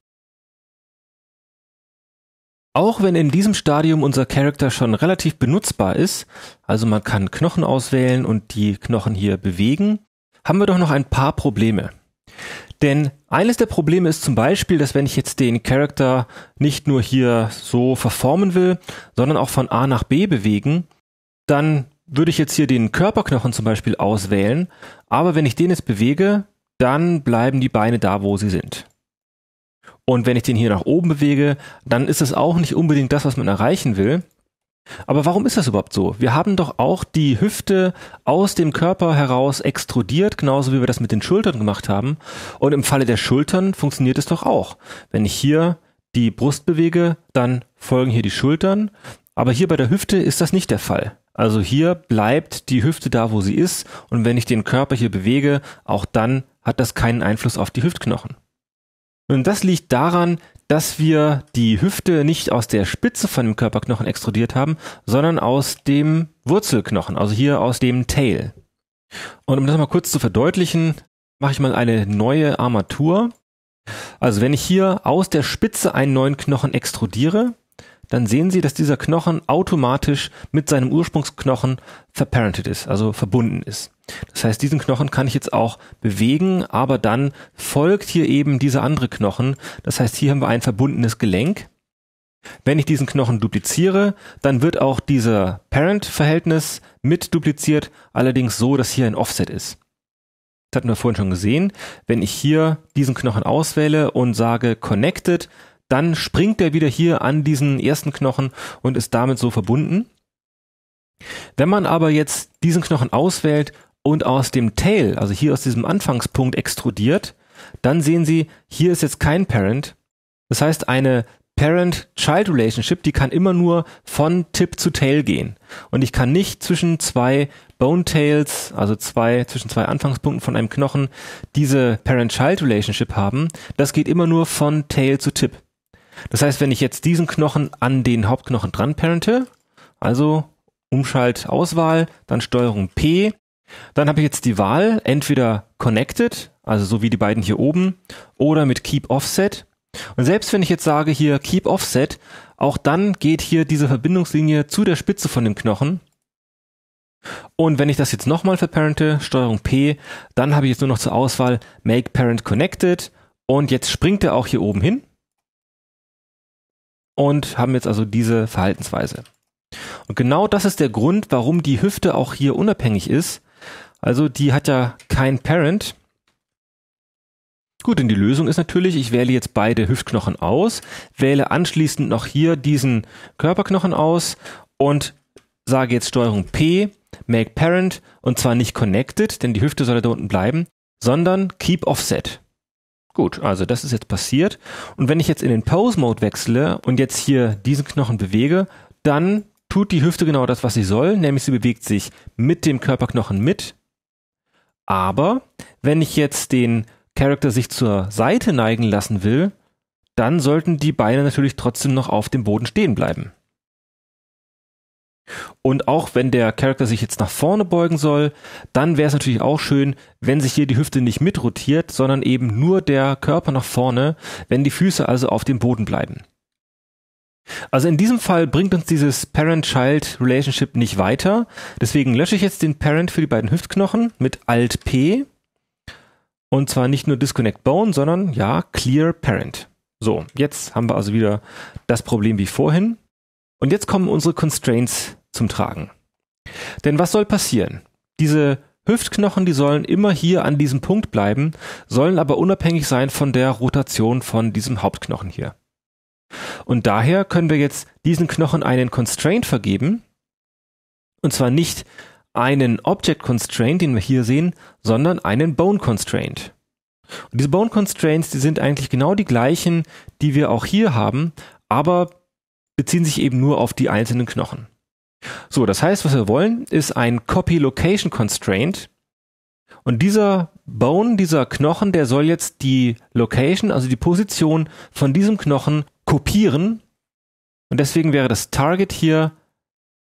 Auch wenn in diesem Stadium unser Charakter schon relativ benutzbar ist, also man kann Knochen auswählen und die Knochen hier bewegen, haben wir doch noch ein paar Probleme. Denn eines der Probleme ist zum Beispiel, dass wenn ich jetzt den Charakter nicht nur hier so verformen will, sondern auch von A nach B bewegen, dann würde ich jetzt hier den Körperknochen zum Beispiel auswählen, aber wenn ich den jetzt bewege, dann bleiben die Beine da, wo sie sind. Und wenn ich den hier nach oben bewege, dann ist es auch nicht unbedingt das, was man erreichen will. Aber warum ist das überhaupt so? Wir haben doch auch die Hüfte aus dem Körper heraus extrudiert, genauso wie wir das mit den Schultern gemacht haben. Und im Falle der Schultern funktioniert es doch auch. Wenn ich hier die Brust bewege, dann folgen hier die Schultern. Aber hier bei der Hüfte ist das nicht der Fall. Also hier bleibt die Hüfte da, wo sie ist. Und wenn ich den Körper hier bewege, auch dann hat das keinen Einfluss auf die Hüftknochen. Und das liegt daran, dass wir die Hüfte nicht aus der Spitze von dem Körperknochen extrudiert haben, sondern aus dem Wurzelknochen, also hier aus dem Tail. Und um das mal kurz zu verdeutlichen, mache ich mal eine neue Armatur. Also wenn ich hier aus der Spitze einen neuen Knochen extrudiere, dann sehen Sie, dass dieser Knochen automatisch mit seinem Ursprungsknochen verparented ist, also verbunden ist. Das heißt, diesen Knochen kann ich jetzt auch bewegen, aber dann folgt hier eben dieser andere Knochen. Das heißt, hier haben wir ein verbundenes Gelenk. Wenn ich diesen Knochen dupliziere, dann wird auch dieser Parent-Verhältnis mit dupliziert, allerdings so, dass hier ein Offset ist. Das hatten wir vorhin schon gesehen. Wenn ich hier diesen Knochen auswähle und sage Connected, dann springt er wieder hier an diesen ersten Knochen und ist damit so verbunden. Wenn man aber jetzt diesen Knochen auswählt und aus dem Tail, also hier aus diesem Anfangspunkt extrudiert, dann sehen Sie, hier ist jetzt kein Parent. Das heißt, eine Parent-Child-Relationship, die kann immer nur von Tip zu Tail gehen. Und ich kann nicht zwischen zwei Bone Tails, also zwei, zwischen zwei Anfangspunkten von einem Knochen, diese Parent-Child-Relationship haben. Das geht immer nur von Tail zu Tip. Das heißt, wenn ich jetzt diesen Knochen an den Hauptknochen dran parente, also Umschalt Auswahl, dann Steuerung P, dann habe ich jetzt die Wahl, entweder connected, also so wie die beiden hier oben, oder mit Keep Offset. Und selbst wenn ich jetzt sage hier Keep Offset, auch dann geht hier diese Verbindungslinie zu der Spitze von dem Knochen. Und wenn ich das jetzt nochmal verparente, Steuerung P, dann habe ich jetzt nur noch zur Auswahl Make Parent Connected und jetzt springt er auch hier oben hin und haben jetzt also diese Verhaltensweise. Und genau das ist der Grund, warum die Hüfte auch hier unabhängig ist. Also die hat ja kein Parent. Gut, denn die Lösung ist natürlich, ich wähle jetzt beide Hüftknochen aus, wähle anschließend noch hier diesen Körperknochen aus und sage jetzt Steuerung P, Make Parent und zwar nicht Connected, denn die Hüfte soll da unten bleiben, sondern Keep Offset. Gut, also das ist jetzt passiert. Und wenn ich jetzt in den Pose-Mode wechsle und jetzt hier diesen Knochen bewege, dann tut die Hüfte genau das, was sie soll, nämlich sie bewegt sich mit dem Körperknochen mit. Aber wenn ich jetzt den Charakter sich zur Seite neigen lassen will, dann sollten die Beine natürlich trotzdem noch auf dem Boden stehen bleiben. Und auch wenn der Charakter sich jetzt nach vorne beugen soll, dann wäre es natürlich auch schön, wenn sich hier die Hüfte nicht mitrotiert, sondern eben nur der Körper nach vorne, wenn die Füße also auf dem Boden bleiben. Also in diesem Fall bringt uns dieses Parent-Child-Relationship nicht weiter. Deswegen lösche ich jetzt den Parent für die beiden Hüftknochen mit Alt-P. Und zwar nicht nur Disconnect Bone, sondern ja, Clear Parent. So, jetzt haben wir also wieder das Problem wie vorhin. Und jetzt kommen unsere Constraints zum Tragen. Denn was soll passieren? Diese Hüftknochen, die sollen immer hier an diesem Punkt bleiben, sollen aber unabhängig sein von der Rotation von diesem Hauptknochen hier. Und daher können wir jetzt diesen Knochen einen Constraint vergeben. Und zwar nicht einen Object Constraint, den wir hier sehen, sondern einen Bone Constraint. Und diese Bone Constraints, die sind eigentlich genau die gleichen, die wir auch hier haben, aber beziehen sich eben nur auf die einzelnen Knochen. So, das heißt, was wir wollen, ist ein Copy Location Constraint. Und dieser Bone, dieser Knochen, der soll jetzt die Location, also die Position von diesem Knochen kopieren. Und deswegen wäre das Target hier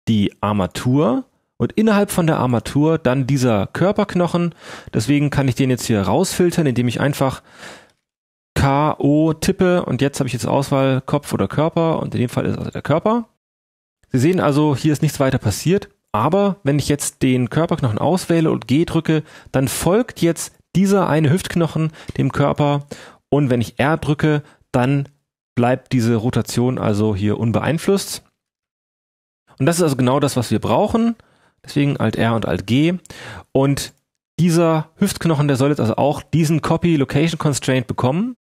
die Armatur und innerhalb von der Armatur dann dieser Körperknochen. Deswegen kann ich den jetzt hier rausfiltern, indem ich einfach K.O. tippe und jetzt habe ich jetzt Auswahl Kopf oder Körper und in dem Fall ist also der Körper. Sie sehen also, hier ist nichts weiter passiert, aber wenn ich jetzt den Körperknochen auswähle und G drücke, dann folgt jetzt dieser eine Hüftknochen dem Körper und wenn ich R drücke, dann bleibt diese Rotation also hier unbeeinflusst. Und das ist also genau das, was wir brauchen. Deswegen Alt R und Alt G. Und dieser Hüftknochen, der soll jetzt also auch diesen Copy Location Constraint bekommen.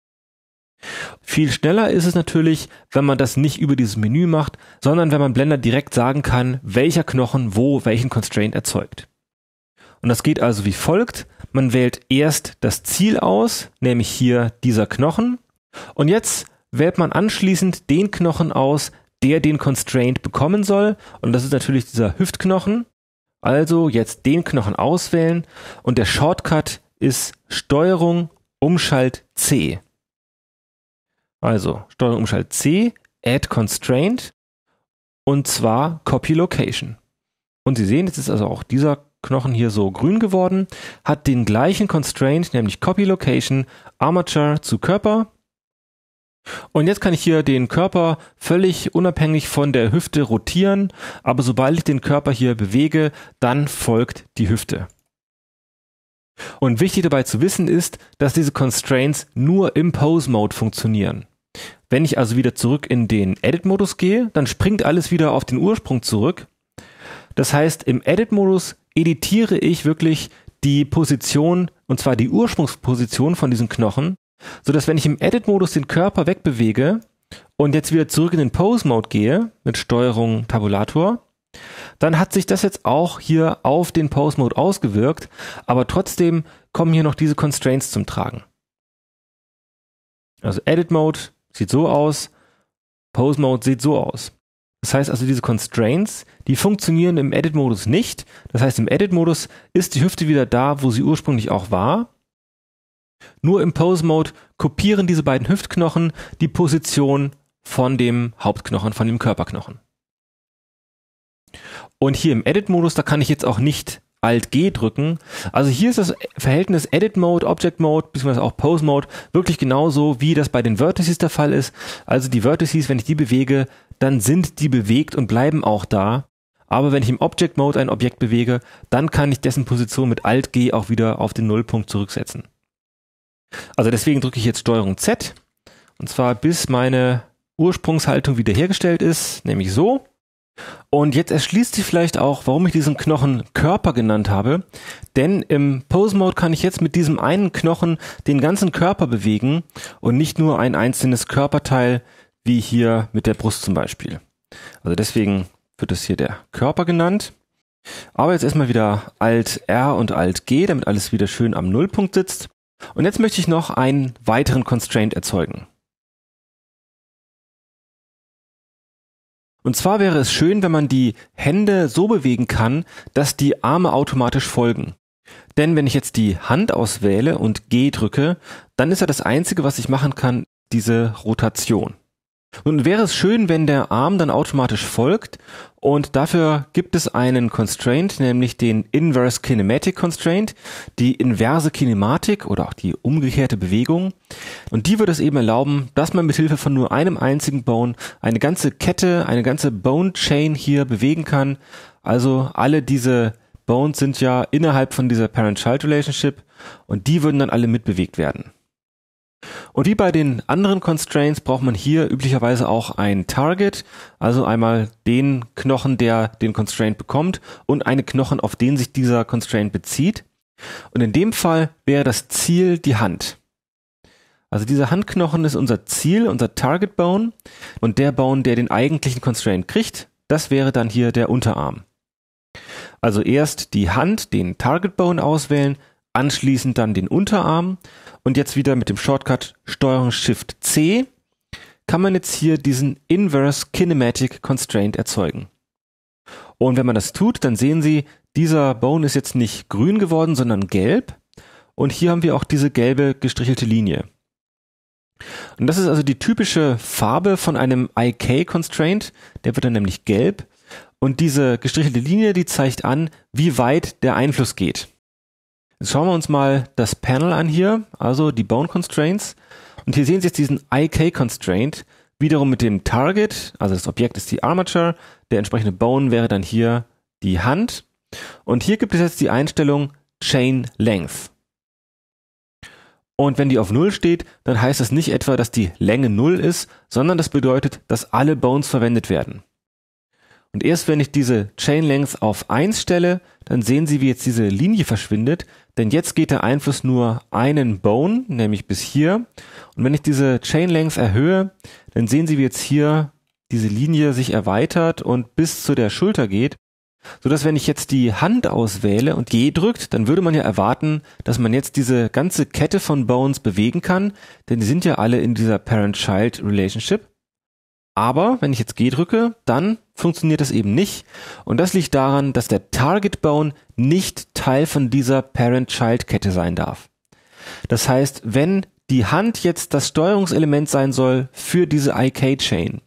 Viel schneller ist es natürlich, wenn man das nicht über dieses Menü macht, sondern wenn man Blender direkt sagen kann, welcher Knochen wo welchen Constraint erzeugt. Und das geht also wie folgt. Man wählt erst das Ziel aus, nämlich hier dieser Knochen. Und jetzt wählt man anschließend den Knochen aus, der den Constraint bekommen soll. Und das ist natürlich dieser Hüftknochen. Also jetzt den Knochen auswählen. Und der Shortcut ist Steuerung Umschalt C. Also Steuerung Umschalt C, Add Constraint und zwar Copy Location. Und Sie sehen, jetzt ist also auch dieser Knochen hier so grün geworden, hat den gleichen Constraint, nämlich Copy Location, Armature zu Körper. Und jetzt kann ich hier den Körper völlig unabhängig von der Hüfte rotieren, aber sobald ich den Körper hier bewege, dann folgt die Hüfte. Und wichtig dabei zu wissen ist, dass diese Constraints nur im Pose Mode funktionieren. Wenn ich also wieder zurück in den Edit-Modus gehe, dann springt alles wieder auf den Ursprung zurück. Das heißt, im Edit-Modus editiere ich wirklich die Position, und zwar die Ursprungsposition von diesem Knochen, sodass wenn ich im Edit-Modus den Körper wegbewege und jetzt wieder zurück in den Pose-Mode gehe, mit Steuerung Tabulator, dann hat sich das jetzt auch hier auf den Pose-Mode ausgewirkt, aber trotzdem kommen hier noch diese Constraints zum Tragen. Also Edit Mode, sieht so aus, Pose Mode sieht so aus. Das heißt also, diese Constraints, die funktionieren im Edit-Modus nicht. Das heißt, im Edit-Modus ist die Hüfte wieder da, wo sie ursprünglich auch war. Nur im Pose-Mode kopieren diese beiden Hüftknochen die Position von dem Hauptknochen, von dem Körperknochen. Und hier im Edit-Modus, da kann ich jetzt auch nicht Alt-G drücken. Also hier ist das Verhältnis Edit-Mode, Object-Mode, beziehungsweise auch Pose-Mode wirklich genauso, wie das bei den Vertices der Fall ist. Also die Vertices, wenn ich die bewege, dann sind die bewegt und bleiben auch da. Aber wenn ich im Object-Mode ein Objekt bewege, dann kann ich dessen Position mit Alt-G auch wieder auf den Nullpunkt zurücksetzen. Also deswegen drücke ich jetzt Steuerung Z. Und zwar bis meine Ursprungshaltung wiederhergestellt ist, nämlich so. Und jetzt erschließt sich vielleicht auch, warum ich diesen Knochen Körper genannt habe. Denn im Pose Mode kann ich jetzt mit diesem einen Knochen den ganzen Körper bewegen und nicht nur ein einzelnes Körperteil, wie hier mit der Brust zum Beispiel. Also deswegen wird es hier der Körper genannt. Aber jetzt erstmal wieder Alt R und Alt G, damit alles wieder schön am Nullpunkt sitzt. Und jetzt möchte ich noch einen weiteren Constraint erzeugen. Und zwar wäre es schön, wenn man die Hände so bewegen kann, dass die Arme automatisch folgen. Denn wenn ich jetzt die Hand auswähle und G drücke, dann ist ja das Einzige, was ich machen kann, diese Rotation. Nun wäre es schön, wenn der Arm dann automatisch folgt und dafür gibt es einen Constraint, nämlich den Inverse Kinematic Constraint, die inverse Kinematik oder auch die umgekehrte Bewegung. Und die würde es eben erlauben, dass man mit Hilfe von nur einem einzigen Bone eine ganze Kette, eine ganze Bone Chain hier bewegen kann. Also alle diese Bones sind ja innerhalb von dieser Parent-Child-Relationship und die würden dann alle mitbewegt werden. Und wie bei den anderen Constraints braucht man hier üblicherweise auch ein Target, also einmal den Knochen, der den Constraint bekommt und eine Knochen, auf den sich dieser Constraint bezieht. Und in dem Fall wäre das Ziel die Hand. Also dieser Handknochen ist unser Ziel, unser Target Bone und der Bone, der den eigentlichen Constraint kriegt, das wäre dann hier der Unterarm. Also erst die Hand, den Target Bone auswählen, anschließend dann den Unterarm und jetzt wieder mit dem Shortcut Steuerung Shift C kann man jetzt hier diesen Inverse Kinematic Constraint erzeugen. Und wenn man das tut, dann sehen Sie, dieser Bone ist jetzt nicht grün geworden, sondern gelb. Und hier haben wir auch diese gelbe gestrichelte Linie. Und das ist also die typische Farbe von einem IK Constraint. Der wird dann nämlich gelb. Und diese gestrichelte Linie, die zeigt an, wie weit der Einfluss geht. Schauen wir uns mal das Panel an hier, also die Bone Constraints. Und hier sehen Sie jetzt diesen IK Constraint, wiederum mit dem Target, also das Objekt ist die Armature, der entsprechende Bone wäre dann hier die Hand. Und hier gibt es jetzt die Einstellung Chain Length. Und wenn die auf Null steht, dann heißt das nicht etwa, dass die Länge Null ist, sondern das bedeutet, dass alle Bones verwendet werden. Und erst wenn ich diese Chain Length auf 1 stelle, dann sehen Sie, wie jetzt diese Linie verschwindet, denn jetzt geht der Einfluss nur einen Bone, nämlich bis hier. Und wenn ich diese Chain Length erhöhe, dann sehen Sie, wie jetzt hier diese Linie sich erweitert und bis zu der Schulter geht, so dass wenn ich jetzt die Hand auswähle und G drückt, dann würde man ja erwarten, dass man jetzt diese ganze Kette von Bones bewegen kann, denn die sind ja alle in dieser Parent-Child-Relationship. Aber wenn ich jetzt G drücke, dann funktioniert das eben nicht. Und das liegt daran, dass der Target Bone nicht Teil von dieser Parent-Child-Kette sein darf. Das heißt, wenn die Hand jetzt das Steuerungselement sein soll für diese IK-Chain,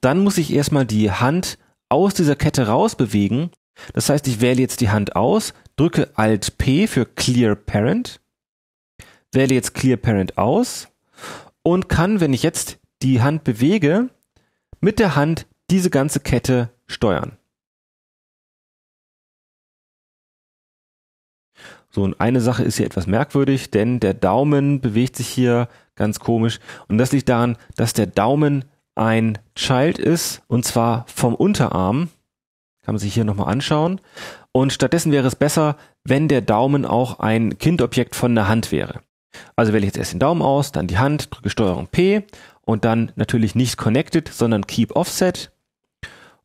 dann muss ich erstmal die Hand aus dieser Kette rausbewegen. Das heißt, ich wähle jetzt die Hand aus, drücke Alt P für Clear Parent, wähle jetzt Clear Parent aus und kann, wenn ich jetzt die Hand bewege, mit der Hand diese ganze Kette steuern. So, und eine Sache ist hier etwas merkwürdig, denn der Daumen bewegt sich hier ganz komisch. Und das liegt daran, dass der Daumen ein Child ist, und zwar vom Unterarm. Kann man sich hier nochmal anschauen. Und stattdessen wäre es besser, wenn der Daumen auch ein Kindobjekt von der Hand wäre. Also wähle ich jetzt erst den Daumen aus, dann die Hand, drücke Steuerung P und dann natürlich nicht connected, sondern keep offset.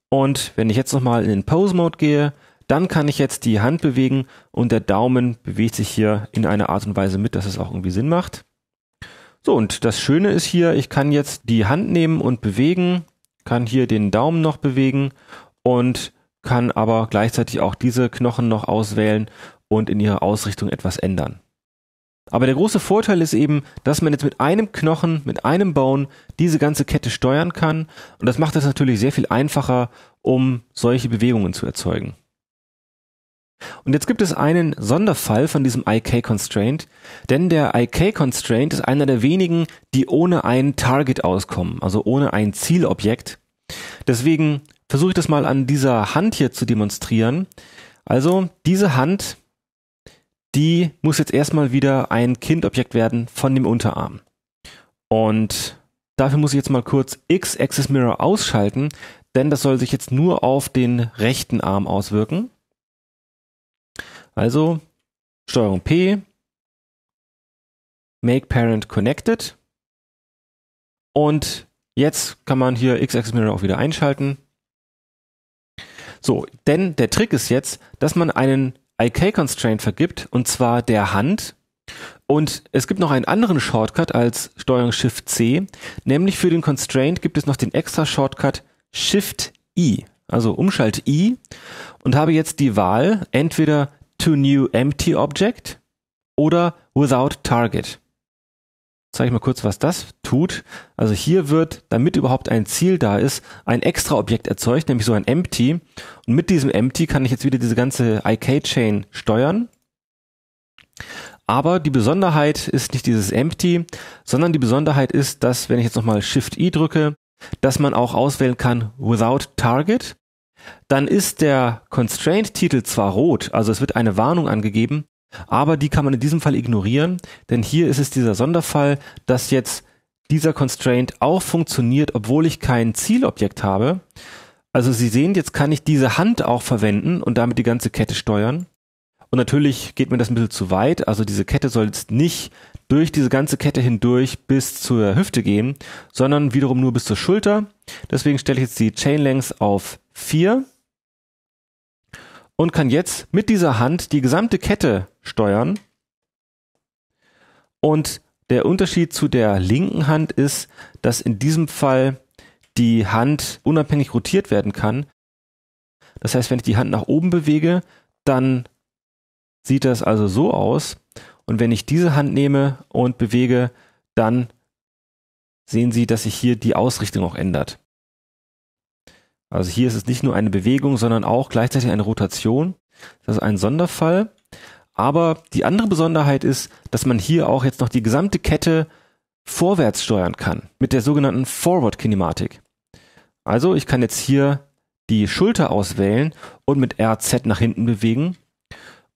Und wenn ich jetzt nochmal in den Pose Mode gehe, dann kann ich jetzt die Hand bewegen und der Daumen bewegt sich hier in einer Art und Weise mit, dass es auch irgendwie Sinn macht. So, und das Schöne ist hier, ich kann jetzt die Hand nehmen und bewegen, kann hier den Daumen noch bewegen und kann aber gleichzeitig auch diese Knochen noch auswählen und in ihrer Ausrichtung etwas ändern. Aber der große Vorteil ist eben, dass man jetzt mit einem Knochen, mit einem Bone diese ganze Kette steuern kann. Und das macht es natürlich sehr viel einfacher, um solche Bewegungen zu erzeugen. Und jetzt gibt es einen Sonderfall von diesem IK-Constraint, denn der IK-Constraint ist einer der wenigen, die ohne ein Target auskommen, also ohne ein Zielobjekt. Deswegen versuche ich das mal an dieser Hand hier zu demonstrieren. Also diese Hand die muss jetzt erstmal wieder ein Kindobjekt werden von dem Unterarm. Und dafür muss ich jetzt mal kurz X-Axis Mirror ausschalten, denn das soll sich jetzt nur auf den rechten Arm auswirken. Also Steuerung P, Make Parent Connected. Und jetzt kann man hier X-Axis Mirror auch wieder einschalten. So, denn der Trick ist jetzt, dass man einen IK-Constraint vergibt, und zwar der Hand. Und es gibt noch einen anderen Shortcut als Steuerung Shift C, nämlich für den Constraint gibt es noch den extra Shortcut Shift I, also Umschalt I, und habe jetzt die Wahl entweder to new empty object oder without target zeige ich mal kurz, was das tut. Also hier wird, damit überhaupt ein Ziel da ist, ein extra Objekt erzeugt, nämlich so ein Empty. Und mit diesem Empty kann ich jetzt wieder diese ganze IK-Chain steuern. Aber die Besonderheit ist nicht dieses Empty, sondern die Besonderheit ist, dass, wenn ich jetzt nochmal Shift-I drücke, dass man auch auswählen kann Without Target. Dann ist der Constraint-Titel zwar rot, also es wird eine Warnung angegeben, aber die kann man in diesem Fall ignorieren, denn hier ist es dieser Sonderfall, dass jetzt dieser Constraint auch funktioniert, obwohl ich kein Zielobjekt habe. Also Sie sehen, jetzt kann ich diese Hand auch verwenden und damit die ganze Kette steuern. Und natürlich geht mir das ein bisschen zu weit. Also diese Kette soll jetzt nicht durch diese ganze Kette hindurch bis zur Hüfte gehen, sondern wiederum nur bis zur Schulter. Deswegen stelle ich jetzt die Chain Length auf 4 und kann jetzt mit dieser Hand die gesamte Kette steuern. Und der Unterschied zu der linken Hand ist, dass in diesem Fall die Hand unabhängig rotiert werden kann. Das heißt, wenn ich die Hand nach oben bewege, dann sieht das also so aus. Und wenn ich diese Hand nehme und bewege, dann sehen Sie, dass sich hier die Ausrichtung auch ändert. Also hier ist es nicht nur eine Bewegung, sondern auch gleichzeitig eine Rotation. Das ist ein Sonderfall. Aber die andere Besonderheit ist, dass man hier auch jetzt noch die gesamte Kette vorwärts steuern kann mit der sogenannten Forward Kinematik. Also ich kann jetzt hier die Schulter auswählen und mit RZ nach hinten bewegen.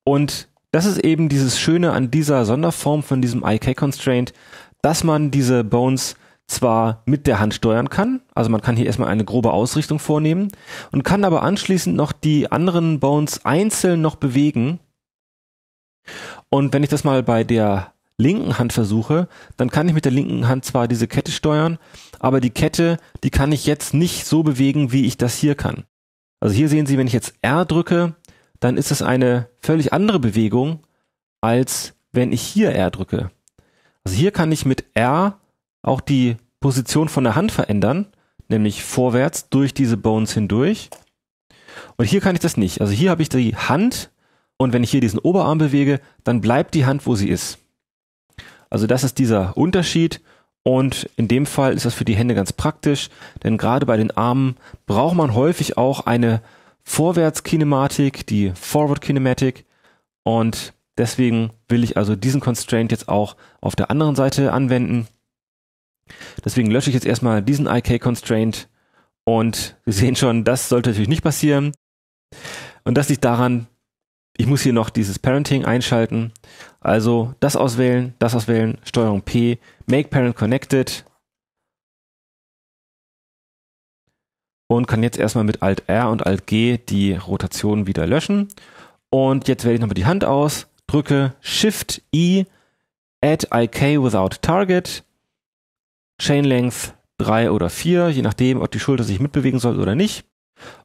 Und das ist eben dieses Schöne an dieser Sonderform von diesem IK Constraint, dass man diese Bones zwar mit der Hand steuern kann, also man kann hier erstmal eine grobe Ausrichtung vornehmen und kann aber anschließend noch die anderen Bones einzeln noch bewegen und wenn ich das mal bei der linken Hand versuche, dann kann ich mit der linken Hand zwar diese Kette steuern, aber die Kette, die kann ich jetzt nicht so bewegen, wie ich das hier kann. Also hier sehen Sie, wenn ich jetzt R drücke, dann ist es eine völlig andere Bewegung, als wenn ich hier R drücke. Also hier kann ich mit R auch die Position von der Hand verändern, nämlich vorwärts durch diese Bones hindurch. Und hier kann ich das nicht. Also hier habe ich die Hand und wenn ich hier diesen Oberarm bewege, dann bleibt die Hand, wo sie ist. Also das ist dieser Unterschied. Und in dem Fall ist das für die Hände ganz praktisch, denn gerade bei den Armen braucht man häufig auch eine Vorwärtskinematik, die Forward Kinematic. Und deswegen will ich also diesen Constraint jetzt auch auf der anderen Seite anwenden. Deswegen lösche ich jetzt erstmal diesen IK-Constraint. Und wir sehen schon, das sollte natürlich nicht passieren. Und das liegt daran, ich muss hier noch dieses Parenting einschalten. Also das auswählen, das auswählen, Steuerung P, Make Parent Connected. Und kann jetzt erstmal mit Alt R und Alt G die Rotation wieder löschen. Und jetzt wähle ich nochmal die Hand aus, drücke Shift I, Add IK without Target, Chain Length 3 oder 4, je nachdem, ob die Schulter sich mitbewegen soll oder nicht.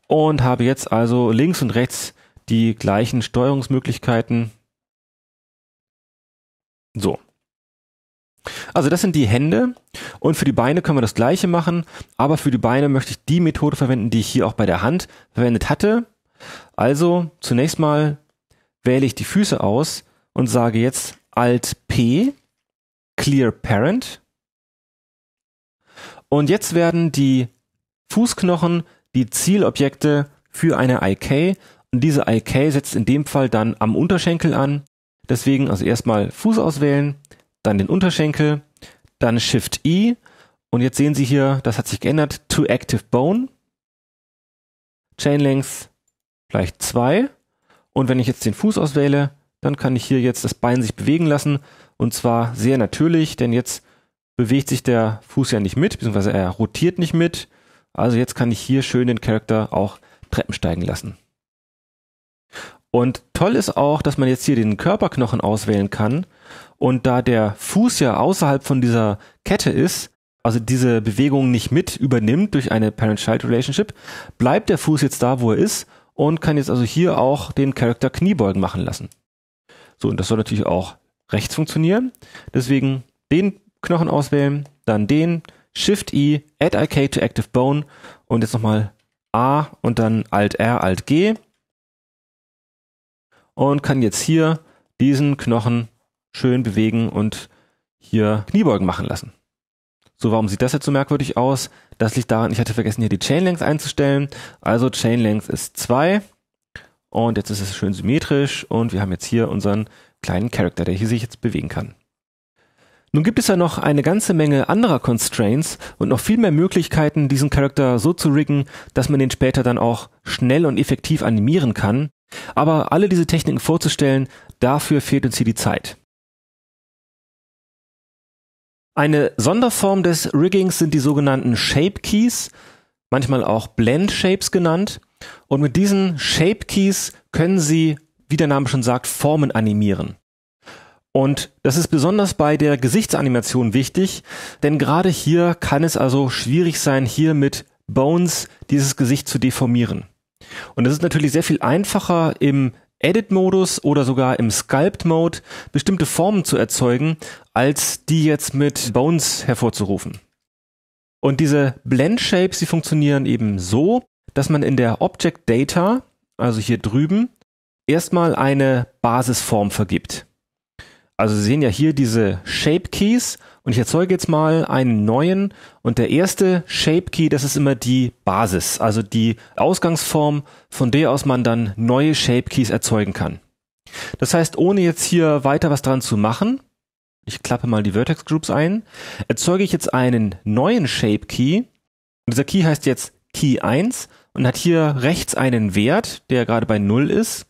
Und habe jetzt also links und rechts die gleichen Steuerungsmöglichkeiten. So. Also das sind die Hände und für die Beine können wir das gleiche machen, aber für die Beine möchte ich die Methode verwenden, die ich hier auch bei der Hand verwendet hatte. Also zunächst mal wähle ich die Füße aus und sage jetzt Alt P, Clear Parent. Und jetzt werden die Fußknochen die Zielobjekte für eine IK und Diese IK setzt in dem Fall dann am Unterschenkel an. Deswegen also erstmal Fuß auswählen, dann den Unterschenkel, dann Shift I. Und jetzt sehen Sie hier, das hat sich geändert, to active bone. Chain Length gleich 2. Und wenn ich jetzt den Fuß auswähle, dann kann ich hier jetzt das Bein sich bewegen lassen. Und zwar sehr natürlich, denn jetzt bewegt sich der Fuß ja nicht mit, beziehungsweise er rotiert nicht mit. Also jetzt kann ich hier schön den Charakter auch Treppen steigen lassen. Und toll ist auch, dass man jetzt hier den Körperknochen auswählen kann. Und da der Fuß ja außerhalb von dieser Kette ist, also diese Bewegung nicht mit übernimmt durch eine Parent-Child-Relationship, bleibt der Fuß jetzt da, wo er ist und kann jetzt also hier auch den Charakter Kniebeugen machen lassen. So, und das soll natürlich auch rechts funktionieren. Deswegen den Knochen auswählen, dann den, shift e Add IK to Active Bone und jetzt nochmal A und dann Alt-R, Alt-G und kann jetzt hier diesen Knochen schön bewegen und hier Kniebeugen machen lassen. So, warum sieht das jetzt so merkwürdig aus? Das liegt daran, ich hatte vergessen, hier die Chain Length einzustellen. Also Chain Length ist zwei und jetzt ist es schön symmetrisch und wir haben jetzt hier unseren kleinen Character, der hier sich jetzt bewegen kann. Nun gibt es ja noch eine ganze Menge anderer Constraints und noch viel mehr Möglichkeiten, diesen Charakter so zu riggen, dass man den später dann auch schnell und effektiv animieren kann. Aber alle diese Techniken vorzustellen, dafür fehlt uns hier die Zeit. Eine Sonderform des Riggings sind die sogenannten Shape Keys, manchmal auch Blend Shapes genannt. Und mit diesen Shape Keys können Sie, wie der Name schon sagt, Formen animieren. Und das ist besonders bei der Gesichtsanimation wichtig, denn gerade hier kann es also schwierig sein, hier mit Bones dieses Gesicht zu deformieren. Und es ist natürlich sehr viel einfacher im Edit-Modus oder sogar im Sculpt-Mode bestimmte Formen zu erzeugen, als die jetzt mit Bones hervorzurufen. Und diese Blend Shapes, die funktionieren eben so, dass man in der Object Data, also hier drüben, erstmal eine Basisform vergibt. Also Sie sehen ja hier diese Shape Keys und ich erzeuge jetzt mal einen neuen und der erste Shape Key, das ist immer die Basis, also die Ausgangsform, von der aus man dann neue Shape Keys erzeugen kann. Das heißt, ohne jetzt hier weiter was dran zu machen, ich klappe mal die Vertex Groups ein, erzeuge ich jetzt einen neuen Shape Key. Und dieser Key heißt jetzt Key 1 und hat hier rechts einen Wert, der gerade bei 0 ist.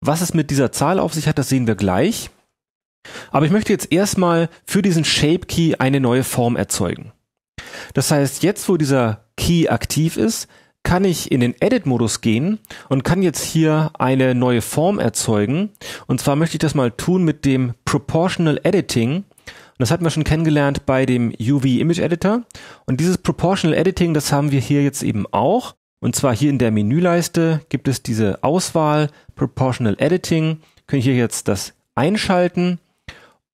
Was es mit dieser Zahl auf sich hat, das sehen wir gleich. Aber ich möchte jetzt erstmal für diesen Shape Key eine neue Form erzeugen. Das heißt, jetzt wo dieser Key aktiv ist, kann ich in den Edit-Modus gehen und kann jetzt hier eine neue Form erzeugen. Und zwar möchte ich das mal tun mit dem Proportional Editing. Und Das hatten wir schon kennengelernt bei dem UV Image Editor. Und dieses Proportional Editing, das haben wir hier jetzt eben auch. Und zwar hier in der Menüleiste gibt es diese Auswahl Proportional Editing. Können hier jetzt das einschalten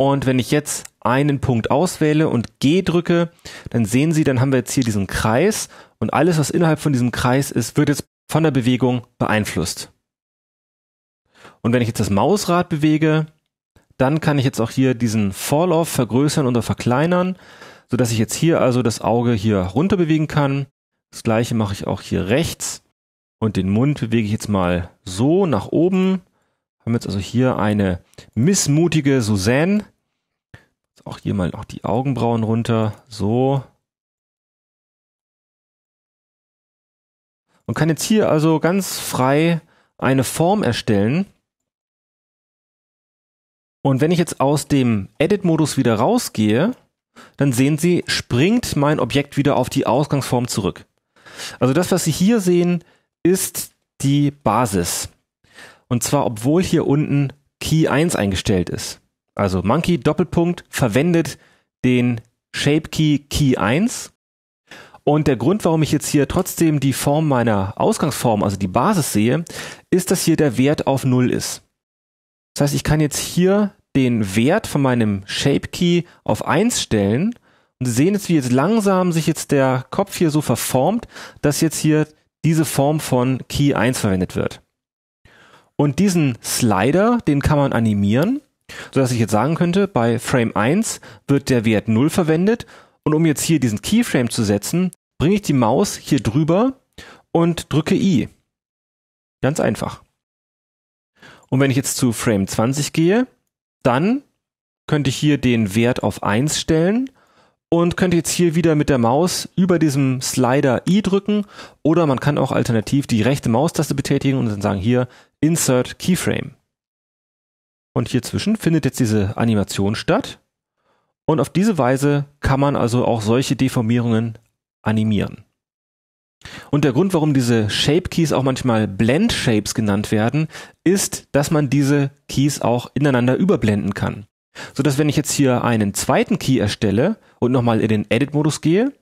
und wenn ich jetzt einen Punkt auswähle und G drücke, dann sehen Sie, dann haben wir jetzt hier diesen Kreis und alles, was innerhalb von diesem Kreis ist, wird jetzt von der Bewegung beeinflusst. Und wenn ich jetzt das Mausrad bewege, dann kann ich jetzt auch hier diesen Fall-Off vergrößern oder verkleinern, sodass ich jetzt hier also das Auge hier runter bewegen kann. Das gleiche mache ich auch hier rechts und den Mund bewege ich jetzt mal so nach oben. Haben jetzt also hier eine missmutige Suzanne, auch hier mal noch die Augenbrauen runter. So. Und kann jetzt hier also ganz frei eine Form erstellen. Und wenn ich jetzt aus dem Edit-Modus wieder rausgehe, dann sehen Sie, springt mein Objekt wieder auf die Ausgangsform zurück. Also das, was Sie hier sehen, ist die Basis. Und zwar, obwohl hier unten Key 1 eingestellt ist. Also Monkey Doppelpunkt verwendet den Shape Key Key 1. Und der Grund, warum ich jetzt hier trotzdem die Form meiner Ausgangsform, also die Basis sehe, ist, dass hier der Wert auf 0 ist. Das heißt, ich kann jetzt hier den Wert von meinem Shape Key auf 1 stellen und Sie sehen jetzt, wie jetzt langsam sich jetzt der Kopf hier so verformt, dass jetzt hier diese Form von Key 1 verwendet wird. Und diesen Slider, den kann man animieren sodass ich jetzt sagen könnte, bei Frame 1 wird der Wert 0 verwendet und um jetzt hier diesen Keyframe zu setzen, bringe ich die Maus hier drüber und drücke I. Ganz einfach. Und wenn ich jetzt zu Frame 20 gehe, dann könnte ich hier den Wert auf 1 stellen und könnte jetzt hier wieder mit der Maus über diesem Slider I drücken oder man kann auch alternativ die rechte Maustaste betätigen und dann sagen hier Insert Keyframe. Und hier zwischen findet jetzt diese Animation statt. Und auf diese Weise kann man also auch solche Deformierungen animieren. Und der Grund, warum diese Shape Keys auch manchmal Blend Shapes genannt werden, ist, dass man diese Keys auch ineinander überblenden kann. Sodass wenn ich jetzt hier einen zweiten Key erstelle und nochmal in den Edit-Modus gehe,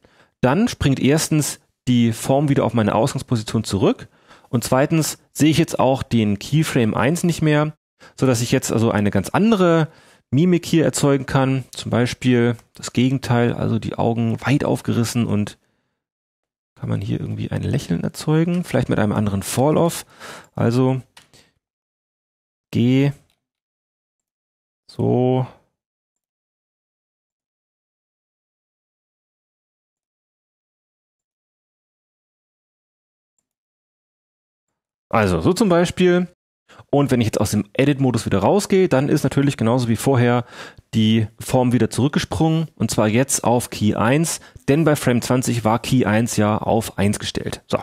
dann springt erstens die Form wieder auf meine Ausgangsposition zurück und zweitens sehe ich jetzt auch den Keyframe 1 nicht mehr, so dass ich jetzt also eine ganz andere Mimik hier erzeugen kann. Zum Beispiel das Gegenteil, also die Augen weit aufgerissen und kann man hier irgendwie ein Lächeln erzeugen, vielleicht mit einem anderen Fall-Off. Also geh so Also, so zum Beispiel und wenn ich jetzt aus dem Edit-Modus wieder rausgehe, dann ist natürlich genauso wie vorher die Form wieder zurückgesprungen und zwar jetzt auf Key 1, denn bei Frame 20 war Key 1 ja auf 1 gestellt. So.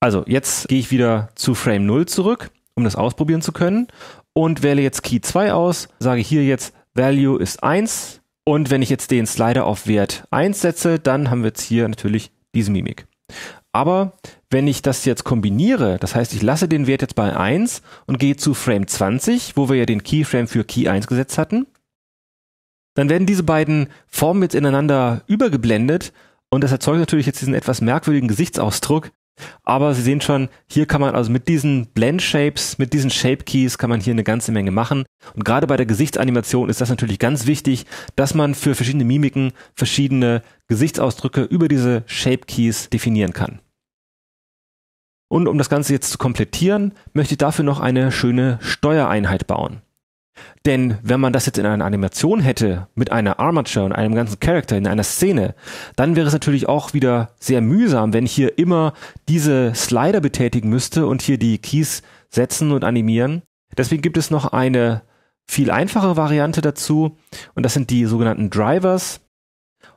Also jetzt gehe ich wieder zu Frame 0 zurück, um das ausprobieren zu können und wähle jetzt Key 2 aus, sage hier jetzt Value ist 1 und wenn ich jetzt den Slider auf Wert 1 setze, dann haben wir jetzt hier natürlich diese Mimik. Aber wenn ich das jetzt kombiniere, das heißt, ich lasse den Wert jetzt bei 1 und gehe zu Frame 20, wo wir ja den Keyframe für Key 1 gesetzt hatten, dann werden diese beiden Formen jetzt ineinander übergeblendet und das erzeugt natürlich jetzt diesen etwas merkwürdigen Gesichtsausdruck. Aber Sie sehen schon, hier kann man also mit diesen Blend Shapes, mit diesen Shape Keys kann man hier eine ganze Menge machen. Und gerade bei der Gesichtsanimation ist das natürlich ganz wichtig, dass man für verschiedene Mimiken verschiedene Gesichtsausdrücke über diese Shape Keys definieren kann. Und um das Ganze jetzt zu komplettieren, möchte ich dafür noch eine schöne Steuereinheit bauen. Denn wenn man das jetzt in einer Animation hätte, mit einer Armature und einem ganzen Charakter in einer Szene, dann wäre es natürlich auch wieder sehr mühsam, wenn ich hier immer diese Slider betätigen müsste und hier die Keys setzen und animieren. Deswegen gibt es noch eine viel einfachere Variante dazu und das sind die sogenannten Drivers.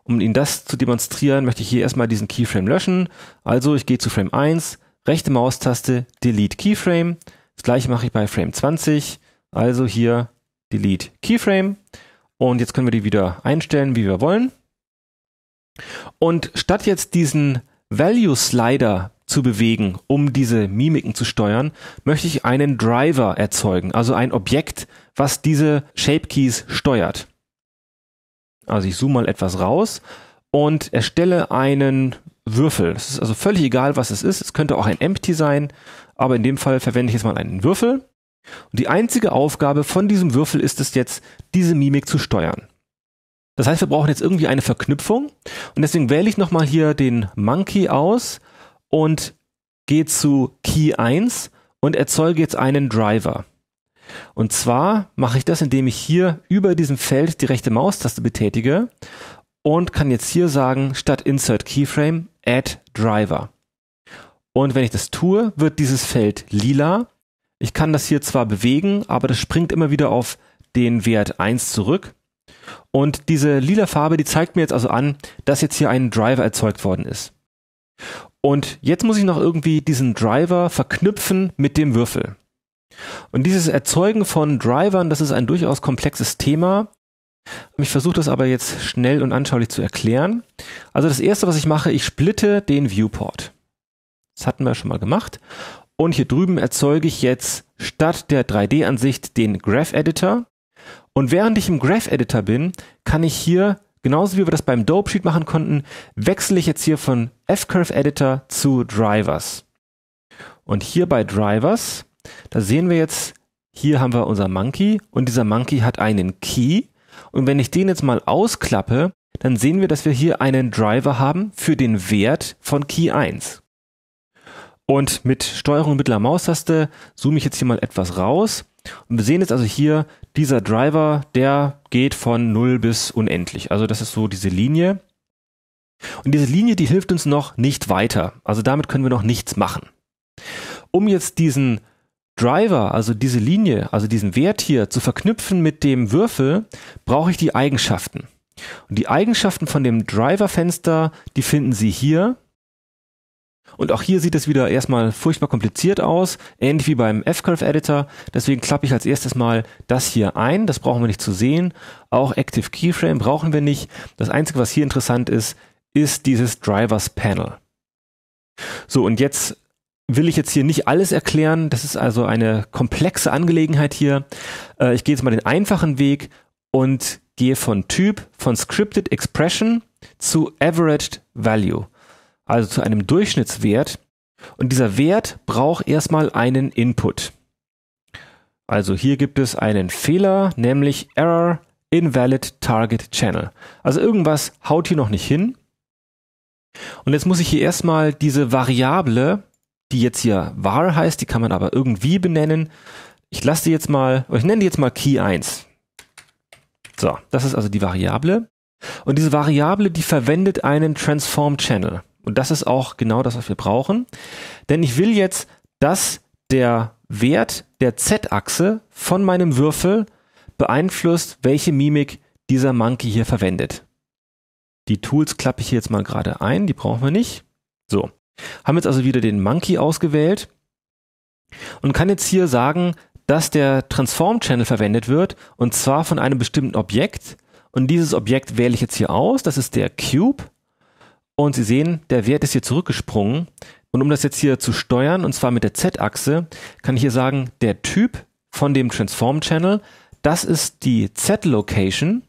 Um Ihnen das zu demonstrieren, möchte ich hier erstmal diesen Keyframe löschen. Also ich gehe zu Frame 1, rechte Maustaste Delete Keyframe. Das gleiche mache ich bei Frame 20. Also hier Delete Keyframe. Und jetzt können wir die wieder einstellen, wie wir wollen. Und statt jetzt diesen Value Slider zu bewegen, um diese Mimiken zu steuern, möchte ich einen Driver erzeugen, also ein Objekt, was diese Shape Keys steuert. Also ich zoome mal etwas raus und erstelle einen Würfel. Es ist also völlig egal, was es ist. Es könnte auch ein Empty sein, aber in dem Fall verwende ich jetzt mal einen Würfel. Und die einzige Aufgabe von diesem Würfel ist es jetzt, diese Mimik zu steuern. Das heißt, wir brauchen jetzt irgendwie eine Verknüpfung. Und deswegen wähle ich nochmal hier den Monkey aus und gehe zu Key 1 und erzeuge jetzt einen Driver. Und zwar mache ich das, indem ich hier über diesem Feld die rechte Maustaste betätige und kann jetzt hier sagen, statt Insert Keyframe Add Driver. Und wenn ich das tue, wird dieses Feld lila. Ich kann das hier zwar bewegen, aber das springt immer wieder auf den Wert 1 zurück. Und diese lila Farbe, die zeigt mir jetzt also an, dass jetzt hier ein Driver erzeugt worden ist. Und jetzt muss ich noch irgendwie diesen Driver verknüpfen mit dem Würfel. Und dieses Erzeugen von Drivern, das ist ein durchaus komplexes Thema. Ich versuche das aber jetzt schnell und anschaulich zu erklären. Also das erste, was ich mache, ich splitte den Viewport. Das hatten wir schon mal gemacht. Und hier drüben erzeuge ich jetzt statt der 3D-Ansicht den Graph Editor. Und während ich im Graph Editor bin, kann ich hier, genauso wie wir das beim Dope Sheet machen konnten, wechsle ich jetzt hier von F-Curve Editor zu Drivers. Und hier bei Drivers, da sehen wir jetzt, hier haben wir unser Monkey und dieser Monkey hat einen Key und wenn ich den jetzt mal ausklappe, dann sehen wir, dass wir hier einen Driver haben für den Wert von Key 1. Und mit Steuerung und mittler Maustaste zoome ich jetzt hier mal etwas raus. Und wir sehen jetzt also hier, dieser Driver, der geht von 0 bis unendlich. Also das ist so diese Linie. Und diese Linie, die hilft uns noch nicht weiter. Also damit können wir noch nichts machen. Um jetzt diesen Driver, also diese Linie, also diesen Wert hier zu verknüpfen mit dem Würfel, brauche ich die Eigenschaften. Und die Eigenschaften von dem Driver-Fenster, die finden Sie hier. Und auch hier sieht es wieder erstmal furchtbar kompliziert aus, ähnlich wie beim F-Curve Editor. Deswegen klappe ich als erstes mal das hier ein. Das brauchen wir nicht zu sehen. Auch Active Keyframe brauchen wir nicht. Das einzige, was hier interessant ist, ist dieses Drivers Panel. So, und jetzt will ich jetzt hier nicht alles erklären. Das ist also eine komplexe Angelegenheit hier. Äh, ich gehe jetzt mal den einfachen Weg und gehe von Typ, von Scripted Expression zu Averaged Value, also zu einem Durchschnittswert. Und dieser Wert braucht erstmal einen Input. Also hier gibt es einen Fehler, nämlich Error Invalid Target Channel. Also irgendwas haut hier noch nicht hin. Und jetzt muss ich hier erstmal diese Variable die jetzt hier var heißt, die kann man aber irgendwie benennen. Ich lasse die jetzt mal, ich nenne die jetzt mal key 1. So, das ist also die Variable. Und diese Variable, die verwendet einen Transform Channel. Und das ist auch genau das, was wir brauchen. Denn ich will jetzt, dass der Wert der Z-Achse von meinem Würfel beeinflusst, welche Mimik dieser Monkey hier verwendet. Die Tools klappe ich jetzt mal gerade ein, die brauchen wir nicht. So, haben jetzt also wieder den Monkey ausgewählt und kann jetzt hier sagen, dass der Transform Channel verwendet wird und zwar von einem bestimmten Objekt. Und dieses Objekt wähle ich jetzt hier aus. Das ist der Cube. Und Sie sehen, der Wert ist hier zurückgesprungen. Und um das jetzt hier zu steuern, und zwar mit der Z-Achse, kann ich hier sagen, der Typ von dem Transform Channel, das ist die Z-Location.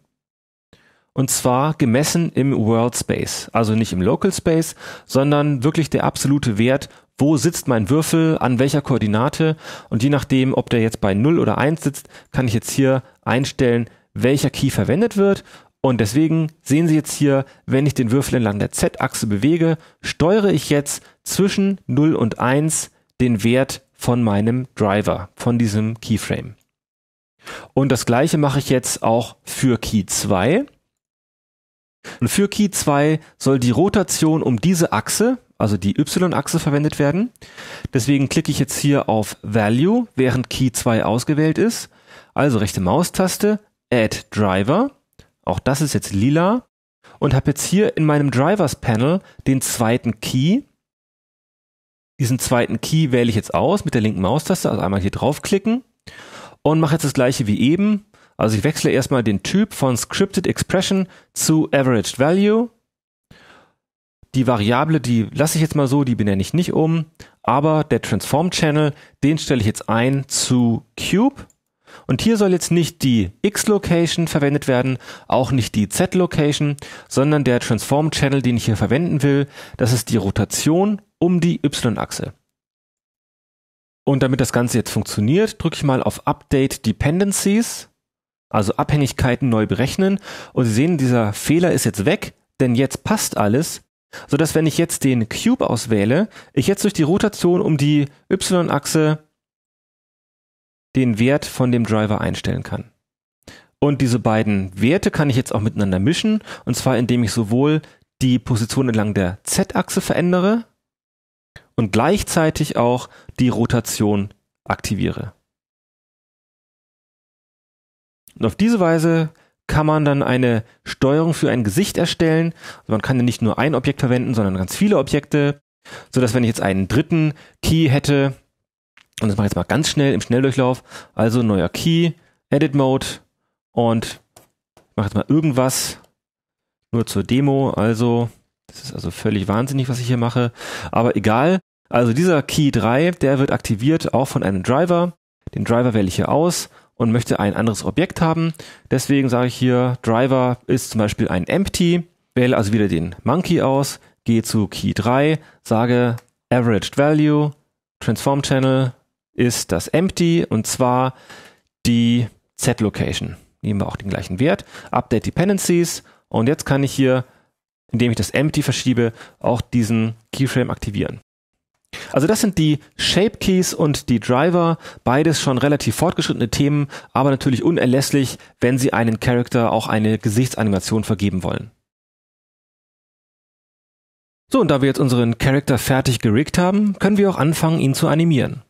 Und zwar gemessen im World Space. Also nicht im Local Space, sondern wirklich der absolute Wert, wo sitzt mein Würfel, an welcher Koordinate. Und je nachdem, ob der jetzt bei 0 oder 1 sitzt, kann ich jetzt hier einstellen, welcher Key verwendet wird. Und deswegen sehen Sie jetzt hier, wenn ich den Würfel entlang der Z-Achse bewege, steuere ich jetzt zwischen 0 und 1 den Wert von meinem Driver, von diesem Keyframe. Und das gleiche mache ich jetzt auch für Key 2. Und für Key 2 soll die Rotation um diese Achse, also die Y-Achse verwendet werden. Deswegen klicke ich jetzt hier auf Value, während Key 2 ausgewählt ist. Also rechte Maustaste, Add Driver. Auch das ist jetzt lila. Und habe jetzt hier in meinem Drivers Panel den zweiten Key. Diesen zweiten Key wähle ich jetzt aus mit der linken Maustaste, also einmal hier draufklicken und mache jetzt das gleiche wie eben, also ich wechsle erstmal den Typ von Scripted Expression zu Averaged Value. Die Variable, die lasse ich jetzt mal so, die benenne ich nicht um. Aber der Transform Channel, den stelle ich jetzt ein zu Cube. Und hier soll jetzt nicht die X-Location verwendet werden, auch nicht die Z-Location, sondern der Transform Channel, den ich hier verwenden will, das ist die Rotation um die Y-Achse. Und damit das Ganze jetzt funktioniert, drücke ich mal auf Update Dependencies also Abhängigkeiten neu berechnen und Sie sehen, dieser Fehler ist jetzt weg, denn jetzt passt alles, so dass wenn ich jetzt den Cube auswähle, ich jetzt durch die Rotation um die Y-Achse den Wert von dem Driver einstellen kann. Und diese beiden Werte kann ich jetzt auch miteinander mischen, und zwar indem ich sowohl die Position entlang der Z-Achse verändere und gleichzeitig auch die Rotation aktiviere. Und auf diese Weise kann man dann eine Steuerung für ein Gesicht erstellen. Also man kann dann nicht nur ein Objekt verwenden, sondern ganz viele Objekte, so dass wenn ich jetzt einen dritten Key hätte, und das mache ich jetzt mal ganz schnell im Schnelldurchlauf, also neuer Key, Edit Mode und mache jetzt mal irgendwas nur zur Demo, also das ist also völlig wahnsinnig, was ich hier mache, aber egal. Also dieser Key 3, der wird aktiviert auch von einem Driver. Den Driver wähle ich hier aus und möchte ein anderes Objekt haben. Deswegen sage ich hier, Driver ist zum Beispiel ein Empty, wähle also wieder den Monkey aus, gehe zu Key 3, sage Averaged Value, Transform Channel ist das Empty und zwar die Z-Location. Nehmen wir auch den gleichen Wert, Update Dependencies und jetzt kann ich hier, indem ich das Empty verschiebe, auch diesen Keyframe aktivieren. Also das sind die Shape Keys und die Driver, beides schon relativ fortgeschrittene Themen, aber natürlich unerlässlich, wenn Sie einen Charakter auch eine Gesichtsanimation vergeben wollen. So, und da wir jetzt unseren Charakter fertig geriggt haben, können wir auch anfangen, ihn zu animieren.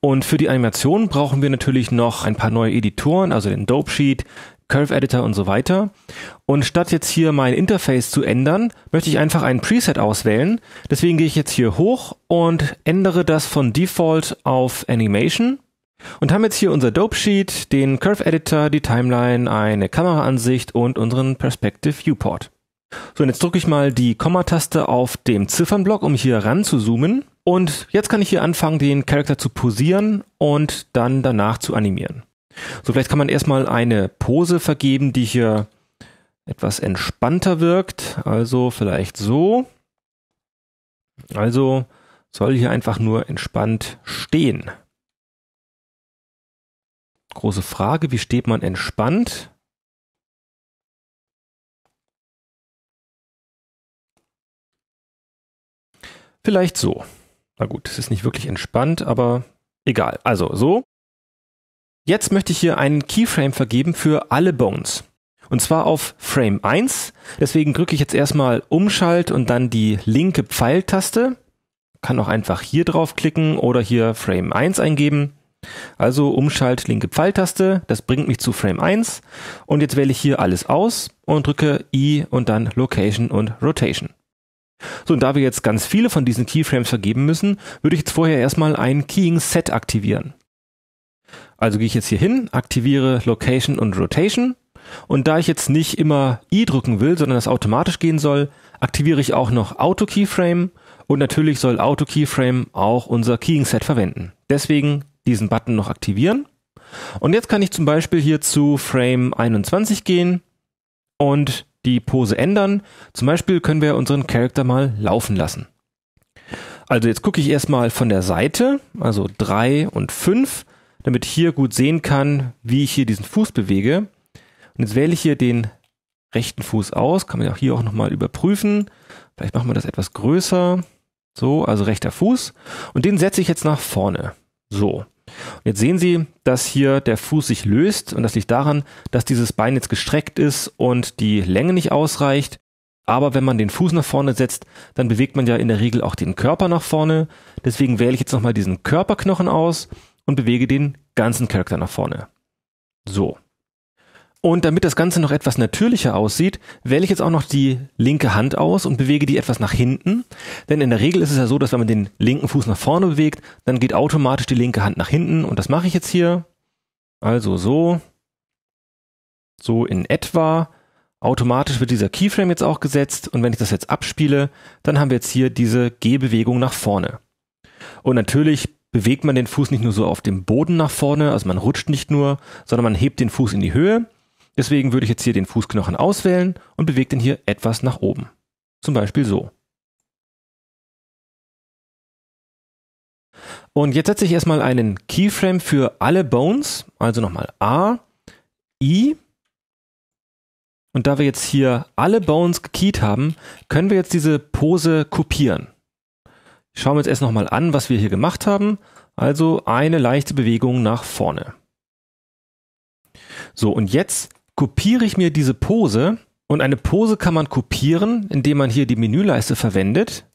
Und für die Animation brauchen wir natürlich noch ein paar neue Editoren, also den Dope Sheet, Curve Editor und so weiter. Und statt jetzt hier mein Interface zu ändern, möchte ich einfach ein Preset auswählen. Deswegen gehe ich jetzt hier hoch und ändere das von Default auf Animation. Und haben jetzt hier unser Dope Sheet, den Curve Editor, die Timeline, eine Kameraansicht und unseren Perspective Viewport. So, und jetzt drücke ich mal die Komma-Taste auf dem Ziffernblock, um hier ran zu zoomen. Und jetzt kann ich hier anfangen, den Charakter zu posieren und dann danach zu animieren. So, vielleicht kann man erstmal eine Pose vergeben, die hier etwas entspannter wirkt. Also vielleicht so. Also soll hier einfach nur entspannt stehen. Große Frage, wie steht man entspannt? Vielleicht so. Na gut, es ist nicht wirklich entspannt, aber egal. Also so. Jetzt möchte ich hier einen Keyframe vergeben für alle Bones. Und zwar auf Frame 1. Deswegen drücke ich jetzt erstmal Umschalt und dann die linke Pfeiltaste. Kann auch einfach hier draufklicken oder hier Frame 1 eingeben. Also Umschalt linke Pfeiltaste, das bringt mich zu Frame 1 und jetzt wähle ich hier alles aus und drücke I und dann Location und Rotation. So, und da wir jetzt ganz viele von diesen Keyframes vergeben müssen, würde ich jetzt vorher erstmal ein Keying Set aktivieren. Also gehe ich jetzt hier hin, aktiviere Location und Rotation. Und da ich jetzt nicht immer I drücken will, sondern das automatisch gehen soll, aktiviere ich auch noch Auto Keyframe und natürlich soll Auto Keyframe auch unser Keying Set verwenden. Deswegen diesen Button noch aktivieren. Und jetzt kann ich zum Beispiel hier zu Frame 21 gehen und die Pose ändern. Zum Beispiel können wir unseren Charakter mal laufen lassen. Also jetzt gucke ich erstmal von der Seite, also 3 und 5 damit ich hier gut sehen kann, wie ich hier diesen Fuß bewege. Und jetzt wähle ich hier den rechten Fuß aus, kann man ja auch hier auch nochmal überprüfen. Vielleicht machen wir das etwas größer. So, also rechter Fuß. Und den setze ich jetzt nach vorne. So. Und jetzt sehen Sie, dass hier der Fuß sich löst und das liegt daran, dass dieses Bein jetzt gestreckt ist und die Länge nicht ausreicht. Aber wenn man den Fuß nach vorne setzt, dann bewegt man ja in der Regel auch den Körper nach vorne. Deswegen wähle ich jetzt nochmal diesen Körperknochen aus und bewege den ganzen Charakter nach vorne. So. Und damit das Ganze noch etwas natürlicher aussieht, wähle ich jetzt auch noch die linke Hand aus und bewege die etwas nach hinten. Denn in der Regel ist es ja so, dass wenn man den linken Fuß nach vorne bewegt, dann geht automatisch die linke Hand nach hinten. Und das mache ich jetzt hier. Also so. So in etwa. Automatisch wird dieser Keyframe jetzt auch gesetzt. Und wenn ich das jetzt abspiele, dann haben wir jetzt hier diese Gehbewegung nach vorne. Und natürlich bewegt man den Fuß nicht nur so auf dem Boden nach vorne, also man rutscht nicht nur, sondern man hebt den Fuß in die Höhe. Deswegen würde ich jetzt hier den Fußknochen auswählen und bewege den hier etwas nach oben. Zum Beispiel so. Und jetzt setze ich erstmal einen Keyframe für alle Bones, also nochmal A, I. Und da wir jetzt hier alle Bones gekeyt haben, können wir jetzt diese Pose kopieren. Schauen wir uns jetzt erst nochmal an, was wir hier gemacht haben. Also eine leichte Bewegung nach vorne. So, und jetzt kopiere ich mir diese Pose. Und eine Pose kann man kopieren, indem man hier die Menüleiste verwendet.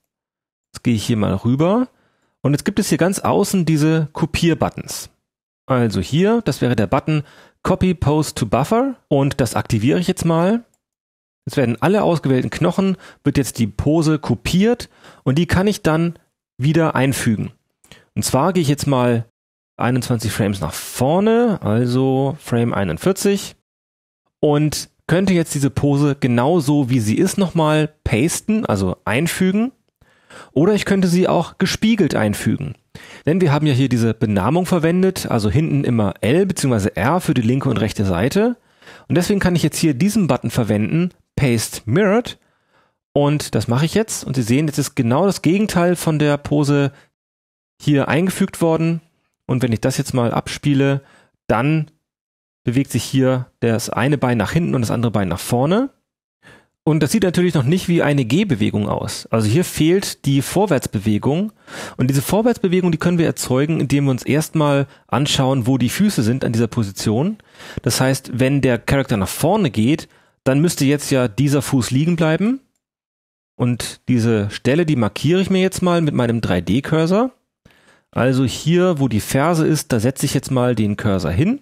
Jetzt gehe ich hier mal rüber. Und jetzt gibt es hier ganz außen diese Kopier-Buttons. Also hier, das wäre der Button Copy Pose to Buffer. Und das aktiviere ich jetzt mal. Jetzt werden alle ausgewählten Knochen, wird jetzt die Pose kopiert und die kann ich dann wieder einfügen. Und zwar gehe ich jetzt mal 21 Frames nach vorne, also Frame 41 und könnte jetzt diese Pose genauso wie sie ist nochmal pasten, also einfügen. Oder ich könnte sie auch gespiegelt einfügen. Denn wir haben ja hier diese Benamung verwendet, also hinten immer L bzw. R für die linke und rechte Seite. Und deswegen kann ich jetzt hier diesen Button verwenden, Paste Mirrored, und das mache ich jetzt. Und Sie sehen, jetzt ist genau das Gegenteil von der Pose hier eingefügt worden. Und wenn ich das jetzt mal abspiele, dann bewegt sich hier das eine Bein nach hinten und das andere Bein nach vorne. Und das sieht natürlich noch nicht wie eine Gehbewegung aus. Also hier fehlt die Vorwärtsbewegung. Und diese Vorwärtsbewegung, die können wir erzeugen, indem wir uns erstmal anschauen, wo die Füße sind an dieser Position. Das heißt, wenn der Charakter nach vorne geht, dann müsste jetzt ja dieser Fuß liegen bleiben. Und diese Stelle, die markiere ich mir jetzt mal mit meinem 3D-Cursor. Also hier, wo die Ferse ist, da setze ich jetzt mal den Cursor hin.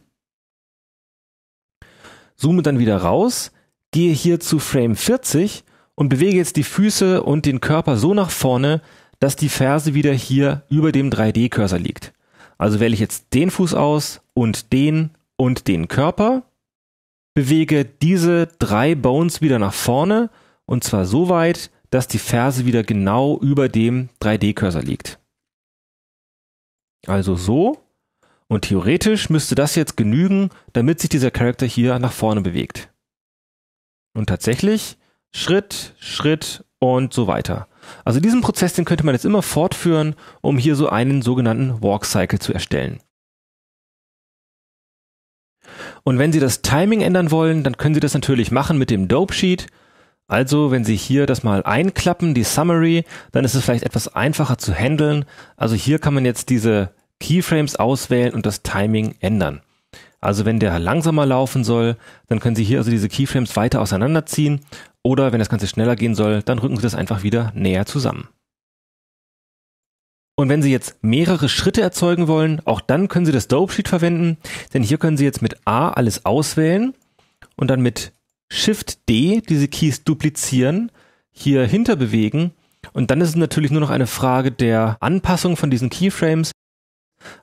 Zoome dann wieder raus, gehe hier zu Frame 40 und bewege jetzt die Füße und den Körper so nach vorne, dass die Ferse wieder hier über dem 3D-Cursor liegt. Also wähle ich jetzt den Fuß aus und den und den Körper, bewege diese drei Bones wieder nach vorne und zwar so weit, dass die Ferse wieder genau über dem 3D-Cursor liegt. Also so. Und theoretisch müsste das jetzt genügen, damit sich dieser Charakter hier nach vorne bewegt. Und tatsächlich Schritt, Schritt und so weiter. Also diesen Prozess, den könnte man jetzt immer fortführen, um hier so einen sogenannten Walk Cycle zu erstellen. Und wenn Sie das Timing ändern wollen, dann können Sie das natürlich machen mit dem Dope Sheet. Also, wenn Sie hier das mal einklappen, die Summary, dann ist es vielleicht etwas einfacher zu handeln. Also hier kann man jetzt diese Keyframes auswählen und das Timing ändern. Also wenn der langsamer laufen soll, dann können Sie hier also diese Keyframes weiter auseinanderziehen oder wenn das Ganze schneller gehen soll, dann rücken Sie das einfach wieder näher zusammen. Und wenn Sie jetzt mehrere Schritte erzeugen wollen, auch dann können Sie das Dope Sheet verwenden, denn hier können Sie jetzt mit A alles auswählen und dann mit Shift D diese Keys duplizieren, hier hinter bewegen und dann ist es natürlich nur noch eine Frage der Anpassung von diesen Keyframes.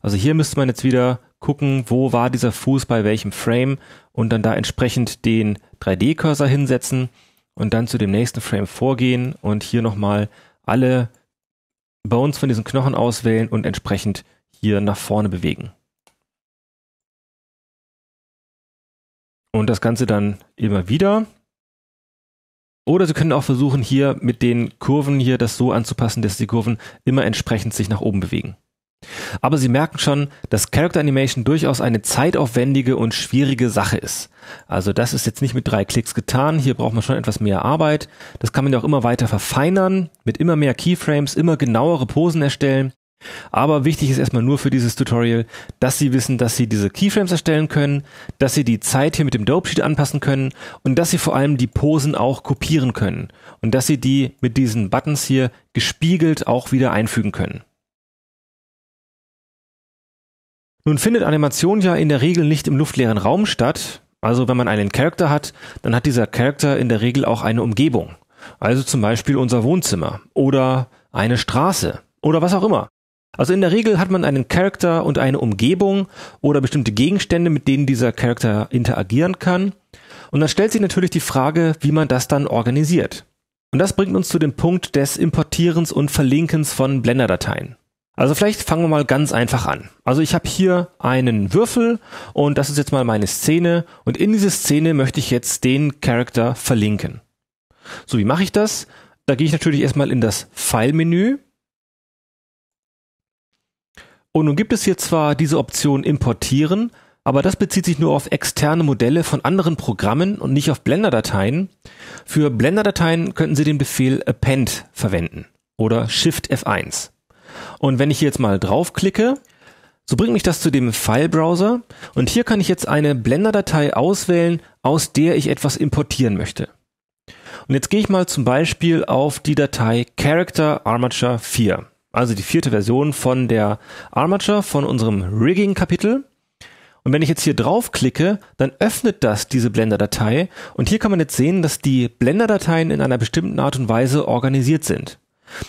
Also hier müsste man jetzt wieder gucken, wo war dieser Fuß bei welchem Frame und dann da entsprechend den 3D-Cursor hinsetzen und dann zu dem nächsten Frame vorgehen und hier nochmal alle Bones von diesen Knochen auswählen und entsprechend hier nach vorne bewegen. Und das Ganze dann immer wieder. Oder Sie können auch versuchen, hier mit den Kurven hier das so anzupassen, dass die Kurven immer entsprechend sich nach oben bewegen. Aber Sie merken schon, dass Character Animation durchaus eine zeitaufwendige und schwierige Sache ist. Also das ist jetzt nicht mit drei Klicks getan, hier braucht man schon etwas mehr Arbeit. Das kann man ja auch immer weiter verfeinern, mit immer mehr Keyframes, immer genauere Posen erstellen. Aber wichtig ist erstmal nur für dieses Tutorial, dass Sie wissen, dass Sie diese Keyframes erstellen können, dass Sie die Zeit hier mit dem Dope Sheet anpassen können und dass Sie vor allem die Posen auch kopieren können und dass Sie die mit diesen Buttons hier gespiegelt auch wieder einfügen können. Nun findet Animation ja in der Regel nicht im luftleeren Raum statt. Also wenn man einen Charakter hat, dann hat dieser Charakter in der Regel auch eine Umgebung. Also zum Beispiel unser Wohnzimmer oder eine Straße oder was auch immer. Also in der Regel hat man einen Charakter und eine Umgebung oder bestimmte Gegenstände, mit denen dieser Charakter interagieren kann. Und dann stellt sich natürlich die Frage, wie man das dann organisiert. Und das bringt uns zu dem Punkt des Importierens und Verlinkens von Blender-Dateien. Also vielleicht fangen wir mal ganz einfach an. Also ich habe hier einen Würfel und das ist jetzt mal meine Szene und in diese Szene möchte ich jetzt den Charakter verlinken. So, wie mache ich das? Da gehe ich natürlich erstmal in das File-Menü und nun gibt es hier zwar diese Option importieren, aber das bezieht sich nur auf externe Modelle von anderen Programmen und nicht auf Blender-Dateien. Für Blender-Dateien könnten Sie den Befehl append verwenden oder Shift F1. Und wenn ich hier jetzt mal draufklicke, so bringt mich das zu dem File-Browser und hier kann ich jetzt eine Blender-Datei auswählen, aus der ich etwas importieren möchte. Und jetzt gehe ich mal zum Beispiel auf die Datei Character Armature 4. Also die vierte Version von der Armature, von unserem Rigging-Kapitel. Und wenn ich jetzt hier draufklicke, dann öffnet das diese Blender-Datei. Und hier kann man jetzt sehen, dass die Blender-Dateien in einer bestimmten Art und Weise organisiert sind.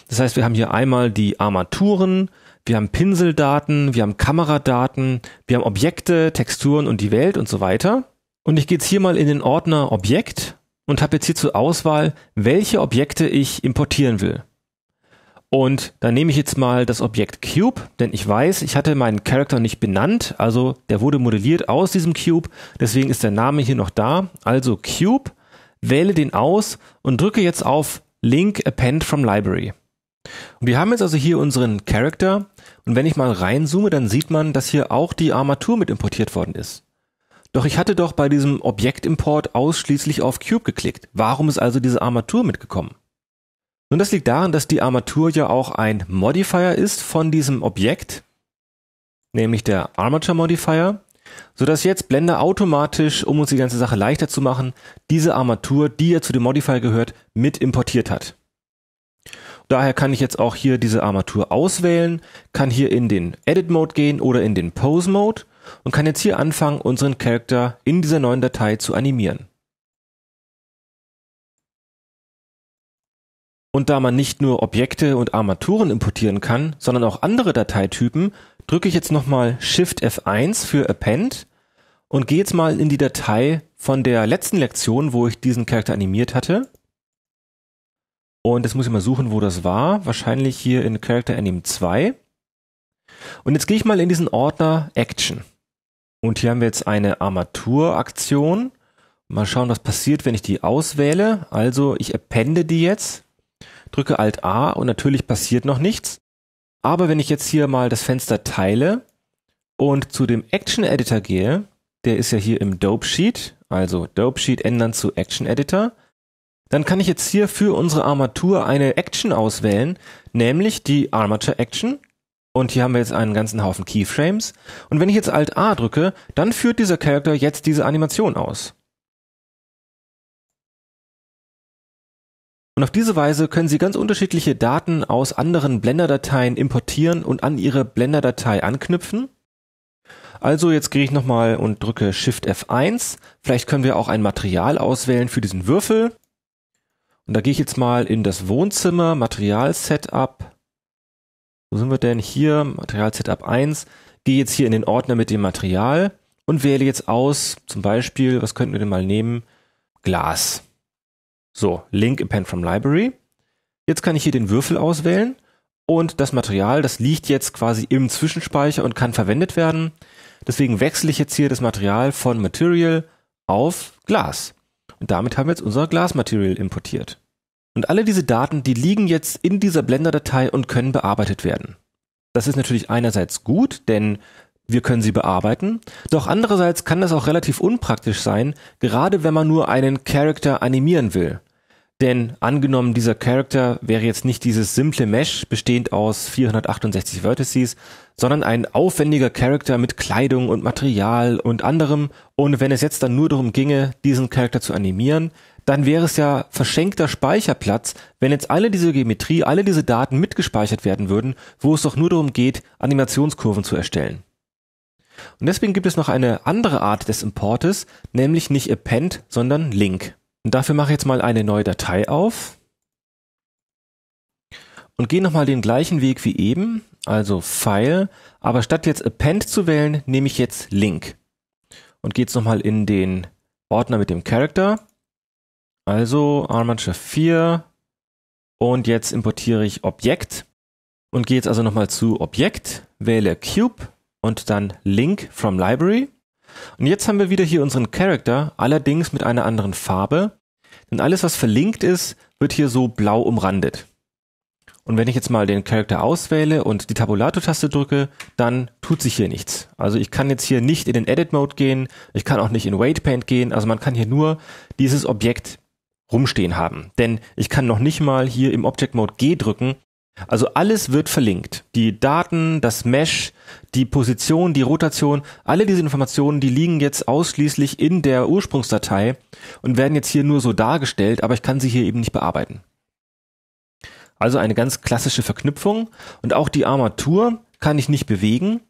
Das heißt, wir haben hier einmal die Armaturen, wir haben Pinseldaten, wir haben Kameradaten, wir haben Objekte, Texturen und die Welt und so weiter. Und ich gehe jetzt hier mal in den Ordner Objekt und habe jetzt hier zur Auswahl, welche Objekte ich importieren will. Und dann nehme ich jetzt mal das Objekt Cube, denn ich weiß, ich hatte meinen Charakter nicht benannt, also der wurde modelliert aus diesem Cube, deswegen ist der Name hier noch da. Also Cube, wähle den aus und drücke jetzt auf Link Append from Library. Und wir haben jetzt also hier unseren Charakter und wenn ich mal reinzoome, dann sieht man, dass hier auch die Armatur mit importiert worden ist. Doch ich hatte doch bei diesem Objektimport ausschließlich auf Cube geklickt. Warum ist also diese Armatur mitgekommen? Nun, das liegt daran, dass die Armatur ja auch ein Modifier ist von diesem Objekt, nämlich der Armature Modifier, so dass jetzt Blender automatisch, um uns die ganze Sache leichter zu machen, diese Armatur, die ja zu dem Modifier gehört, mit importiert hat. Daher kann ich jetzt auch hier diese Armatur auswählen, kann hier in den Edit Mode gehen oder in den Pose Mode und kann jetzt hier anfangen, unseren Charakter in dieser neuen Datei zu animieren. Und da man nicht nur Objekte und Armaturen importieren kann, sondern auch andere Dateitypen, drücke ich jetzt nochmal Shift F1 für Append und gehe jetzt mal in die Datei von der letzten Lektion, wo ich diesen Charakter animiert hatte. Und jetzt muss ich mal suchen, wo das war. Wahrscheinlich hier in Character Anim 2. Und jetzt gehe ich mal in diesen Ordner Action. Und hier haben wir jetzt eine Armaturaktion. Mal schauen, was passiert, wenn ich die auswähle. Also ich appende die jetzt drücke Alt A und natürlich passiert noch nichts. Aber wenn ich jetzt hier mal das Fenster teile und zu dem Action Editor gehe, der ist ja hier im Dope Sheet, also Dope Sheet ändern zu Action Editor, dann kann ich jetzt hier für unsere Armatur eine Action auswählen, nämlich die Armature Action. Und hier haben wir jetzt einen ganzen Haufen Keyframes. Und wenn ich jetzt Alt A drücke, dann führt dieser Charakter jetzt diese Animation aus. Und auf diese Weise können Sie ganz unterschiedliche Daten aus anderen Blender-Dateien importieren und an Ihre Blender-Datei anknüpfen. Also jetzt gehe ich nochmal und drücke Shift F1. Vielleicht können wir auch ein Material auswählen für diesen Würfel. Und da gehe ich jetzt mal in das Wohnzimmer, Material Setup. Wo sind wir denn? Hier, Material Setup 1. Gehe jetzt hier in den Ordner mit dem Material und wähle jetzt aus, zum Beispiel, was könnten wir denn mal nehmen? Glas. So, Link Append from Library. Jetzt kann ich hier den Würfel auswählen und das Material, das liegt jetzt quasi im Zwischenspeicher und kann verwendet werden. Deswegen wechsle ich jetzt hier das Material von Material auf Glas. Und damit haben wir jetzt unser Glasmaterial importiert. Und alle diese Daten, die liegen jetzt in dieser Blender-Datei und können bearbeitet werden. Das ist natürlich einerseits gut, denn wir können sie bearbeiten, doch andererseits kann das auch relativ unpraktisch sein, gerade wenn man nur einen Character animieren will. Denn angenommen, dieser Character wäre jetzt nicht dieses simple Mesh bestehend aus 468 Vertices, sondern ein aufwendiger Character mit Kleidung und Material und anderem. Und wenn es jetzt dann nur darum ginge, diesen Character zu animieren, dann wäre es ja verschenkter Speicherplatz, wenn jetzt alle diese Geometrie, alle diese Daten mitgespeichert werden würden, wo es doch nur darum geht, Animationskurven zu erstellen. Und deswegen gibt es noch eine andere Art des Importes, nämlich nicht append, sondern link. Und dafür mache ich jetzt mal eine neue Datei auf und gehe nochmal den gleichen Weg wie eben, also File, aber statt jetzt append zu wählen, nehme ich jetzt link und gehe jetzt nochmal in den Ordner mit dem Character. Also Armature 4 und jetzt importiere ich Objekt und gehe jetzt also nochmal zu Objekt, wähle Cube und dann Link from Library. Und jetzt haben wir wieder hier unseren Character, allerdings mit einer anderen Farbe. Denn alles, was verlinkt ist, wird hier so blau umrandet. Und wenn ich jetzt mal den Character auswähle und die Tabulator-Taste drücke, dann tut sich hier nichts. Also ich kann jetzt hier nicht in den Edit-Mode gehen, ich kann auch nicht in Weight Paint gehen, also man kann hier nur dieses Objekt rumstehen haben. Denn ich kann noch nicht mal hier im Object Mode G drücken also alles wird verlinkt. Die Daten, das Mesh, die Position, die Rotation, alle diese Informationen, die liegen jetzt ausschließlich in der Ursprungsdatei und werden jetzt hier nur so dargestellt, aber ich kann sie hier eben nicht bearbeiten. Also eine ganz klassische Verknüpfung und auch die Armatur kann ich nicht bewegen.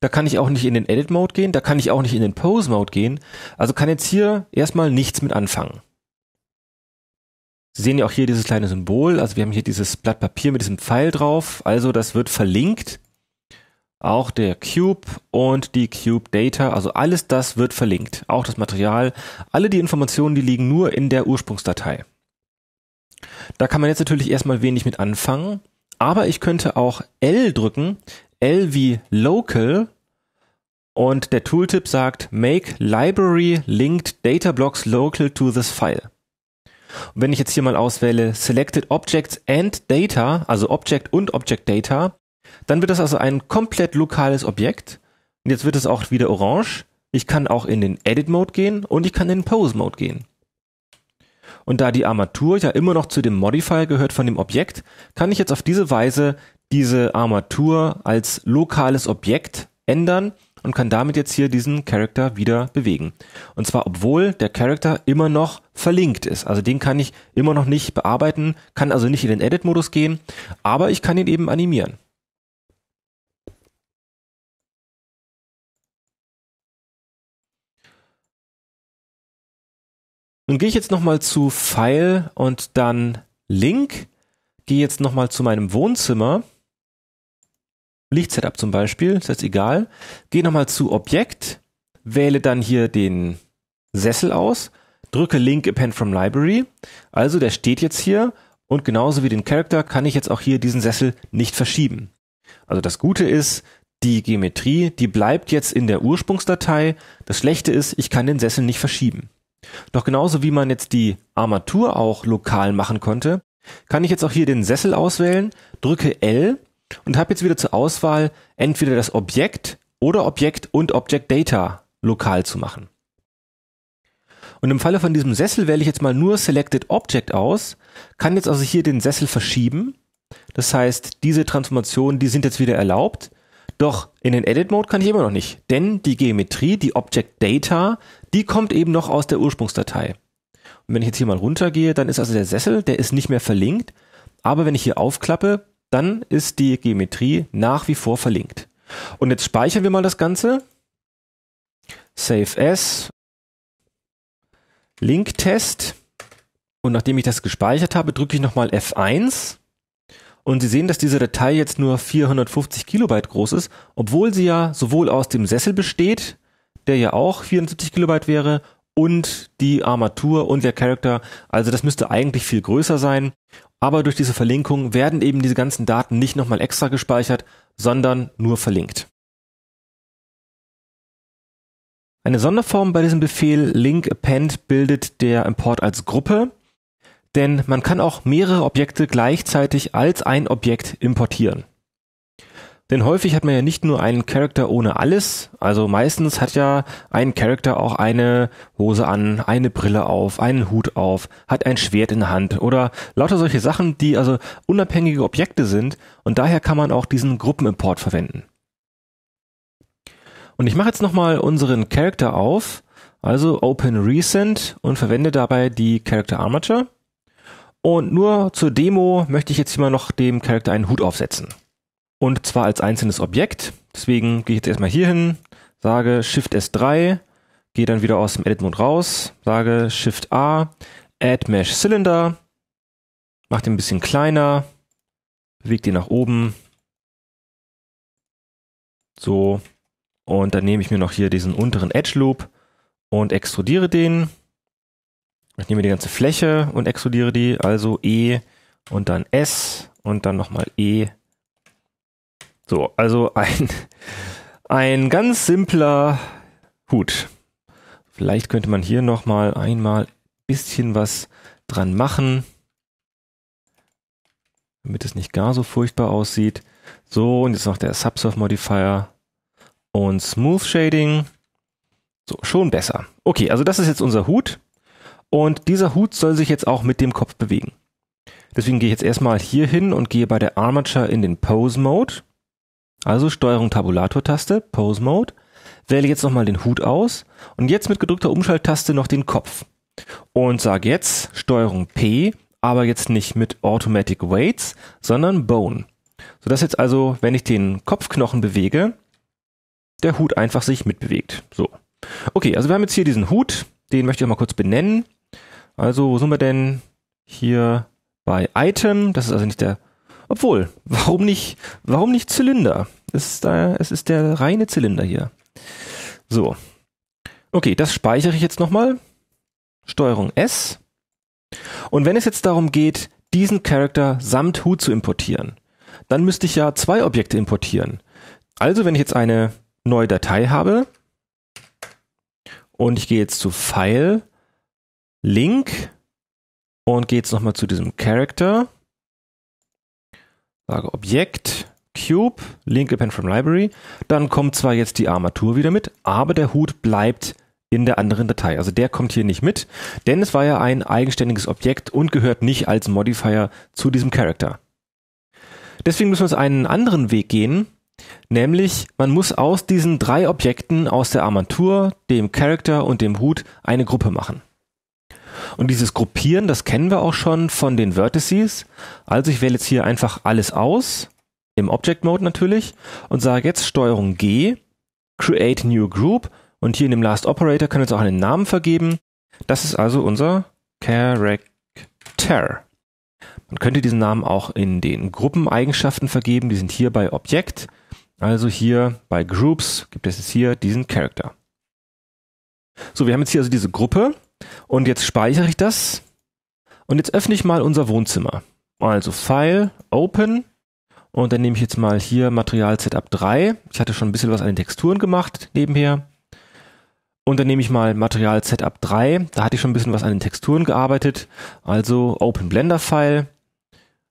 Da kann ich auch nicht in den Edit Mode gehen, da kann ich auch nicht in den Pose Mode gehen. Also kann jetzt hier erstmal nichts mit anfangen. Sie sehen ja auch hier dieses kleine Symbol. Also wir haben hier dieses Blatt Papier mit diesem Pfeil drauf. Also das wird verlinkt. Auch der Cube und die Cube Data. Also alles das wird verlinkt. Auch das Material. Alle die Informationen, die liegen nur in der Ursprungsdatei. Da kann man jetzt natürlich erstmal wenig mit anfangen. Aber ich könnte auch L drücken. L wie Local. Und der Tooltip sagt, make library linked data blocks local to this file. Und wenn ich jetzt hier mal auswähle Selected Objects and Data, also Object und Object Data, dann wird das also ein komplett lokales Objekt. Und jetzt wird es auch wieder orange. Ich kann auch in den Edit Mode gehen und ich kann in den Pose Mode gehen. Und da die Armatur ja immer noch zu dem Modifier gehört von dem Objekt, kann ich jetzt auf diese Weise diese Armatur als lokales Objekt ändern und kann damit jetzt hier diesen Character wieder bewegen. Und zwar obwohl der Character immer noch verlinkt ist. Also den kann ich immer noch nicht bearbeiten, kann also nicht in den Edit-Modus gehen, aber ich kann ihn eben animieren. Nun gehe ich jetzt nochmal zu File und dann Link, gehe jetzt nochmal zu meinem Wohnzimmer Lichtsetup zum Beispiel, ist jetzt egal. Gehe nochmal zu Objekt, wähle dann hier den Sessel aus, drücke Link Append from Library. Also der steht jetzt hier und genauso wie den Character kann ich jetzt auch hier diesen Sessel nicht verschieben. Also das Gute ist, die Geometrie, die bleibt jetzt in der Ursprungsdatei. Das Schlechte ist, ich kann den Sessel nicht verschieben. Doch genauso wie man jetzt die Armatur auch lokal machen konnte, kann ich jetzt auch hier den Sessel auswählen, drücke L und habe jetzt wieder zur Auswahl, entweder das Objekt oder Objekt und Object Data lokal zu machen. Und im Falle von diesem Sessel wähle ich jetzt mal nur Selected Object aus, kann jetzt also hier den Sessel verschieben. Das heißt, diese Transformationen, die sind jetzt wieder erlaubt. Doch in den Edit Mode kann ich immer noch nicht, denn die Geometrie, die Object Data, die kommt eben noch aus der Ursprungsdatei. Und wenn ich jetzt hier mal runtergehe, dann ist also der Sessel, der ist nicht mehr verlinkt. Aber wenn ich hier aufklappe, dann ist die Geometrie nach wie vor verlinkt. Und jetzt speichern wir mal das Ganze. Save as. Link-Test. Und nachdem ich das gespeichert habe, drücke ich nochmal F1. Und Sie sehen, dass diese Datei jetzt nur 450 Kilobyte groß ist, obwohl sie ja sowohl aus dem Sessel besteht, der ja auch 74 Kilobyte wäre, und die Armatur und der Character. Also das müsste eigentlich viel größer sein. Aber durch diese Verlinkung werden eben diese ganzen Daten nicht nochmal extra gespeichert, sondern nur verlinkt. Eine Sonderform bei diesem Befehl link append bildet der Import als Gruppe, denn man kann auch mehrere Objekte gleichzeitig als ein Objekt importieren. Denn häufig hat man ja nicht nur einen Charakter ohne alles, also meistens hat ja ein Charakter auch eine Hose an, eine Brille auf, einen Hut auf, hat ein Schwert in der Hand oder lauter solche Sachen, die also unabhängige Objekte sind und daher kann man auch diesen Gruppenimport verwenden. Und ich mache jetzt nochmal unseren Charakter auf, also Open Recent und verwende dabei die Character Armature. Und nur zur Demo möchte ich jetzt hier mal noch dem Charakter einen Hut aufsetzen und zwar als einzelnes Objekt. Deswegen gehe ich jetzt erstmal hier hin, sage Shift S3, gehe dann wieder aus dem Edit Mode raus, sage Shift A, Add Mesh Cylinder, mache den ein bisschen kleiner, bewege den nach oben. So. Und dann nehme ich mir noch hier diesen unteren Edge Loop und extrudiere den. Ich nehme die ganze Fläche und extrudiere die, also E und dann S und dann nochmal E so, also ein, ein ganz simpler Hut. Vielleicht könnte man hier nochmal einmal bisschen was dran machen, damit es nicht gar so furchtbar aussieht. So, und jetzt noch der Subsurf Modifier und Smooth Shading. So, schon besser. Okay, also das ist jetzt unser Hut. Und dieser Hut soll sich jetzt auch mit dem Kopf bewegen. Deswegen gehe ich jetzt erstmal hier hin und gehe bei der Armature in den Pose Mode. Also Steuerung Tabulator-Taste, Pose Mode, wähle jetzt nochmal den Hut aus und jetzt mit gedrückter Umschalttaste noch den Kopf. Und sage jetzt Steuerung P, aber jetzt nicht mit Automatic Weights, sondern Bone. Sodass jetzt also, wenn ich den Kopfknochen bewege, der Hut einfach sich mitbewegt. So. Okay, also wir haben jetzt hier diesen Hut, den möchte ich auch mal kurz benennen. Also, wo sind wir denn? Hier bei Item, das ist also nicht der obwohl, warum nicht, warum nicht Zylinder? Es ist, da, es ist der reine Zylinder hier. So. Okay, das speichere ich jetzt nochmal. Steuerung S. Und wenn es jetzt darum geht, diesen Charakter samt Hut zu importieren, dann müsste ich ja zwei Objekte importieren. Also, wenn ich jetzt eine neue Datei habe und ich gehe jetzt zu File, Link und gehe jetzt nochmal zu diesem Character Sage Objekt, Cube, Link Append from Library. Dann kommt zwar jetzt die Armatur wieder mit, aber der Hut bleibt in der anderen Datei. Also der kommt hier nicht mit, denn es war ja ein eigenständiges Objekt und gehört nicht als Modifier zu diesem Character. Deswegen müssen wir uns einen anderen Weg gehen, nämlich man muss aus diesen drei Objekten aus der Armatur, dem Character und dem Hut eine Gruppe machen. Und dieses Gruppieren, das kennen wir auch schon von den Vertices. Also ich wähle jetzt hier einfach alles aus, im Object Mode natürlich, und sage jetzt Steuerung G, Create New Group und hier in dem Last Operator können wir jetzt auch einen Namen vergeben. Das ist also unser Character. Man könnte diesen Namen auch in den Gruppeneigenschaften vergeben. Die sind hier bei Objekt. Also hier bei Groups gibt es jetzt hier diesen Character. So, wir haben jetzt hier also diese Gruppe und jetzt speichere ich das. Und jetzt öffne ich mal unser Wohnzimmer. Also File, Open. Und dann nehme ich jetzt mal hier Material Setup 3. Ich hatte schon ein bisschen was an den Texturen gemacht nebenher. Und dann nehme ich mal Material Setup 3. Da hatte ich schon ein bisschen was an den Texturen gearbeitet. Also Open Blender File.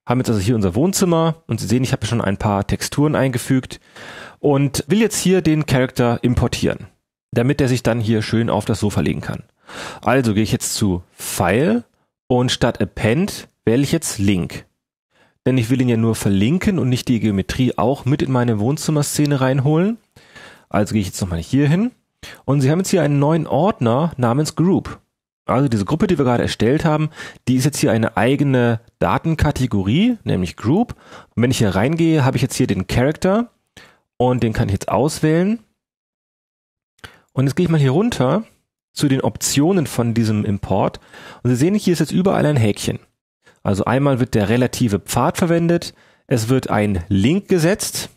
Haben jetzt also hier unser Wohnzimmer und Sie sehen, ich habe schon ein paar Texturen eingefügt und will jetzt hier den Charakter importieren, damit er sich dann hier schön auf das Sofa legen kann. Also gehe ich jetzt zu File und statt Append wähle ich jetzt Link. Denn ich will ihn ja nur verlinken und nicht die Geometrie auch mit in meine Wohnzimmerszene reinholen. Also gehe ich jetzt nochmal hier hin. Und Sie haben jetzt hier einen neuen Ordner namens Group. Also diese Gruppe, die wir gerade erstellt haben, die ist jetzt hier eine eigene Datenkategorie, nämlich Group. Und wenn ich hier reingehe, habe ich jetzt hier den Character und den kann ich jetzt auswählen. Und jetzt gehe ich mal hier runter zu den Optionen von diesem Import. Und Sie sehen, hier ist jetzt überall ein Häkchen. Also einmal wird der relative Pfad verwendet, es wird ein Link gesetzt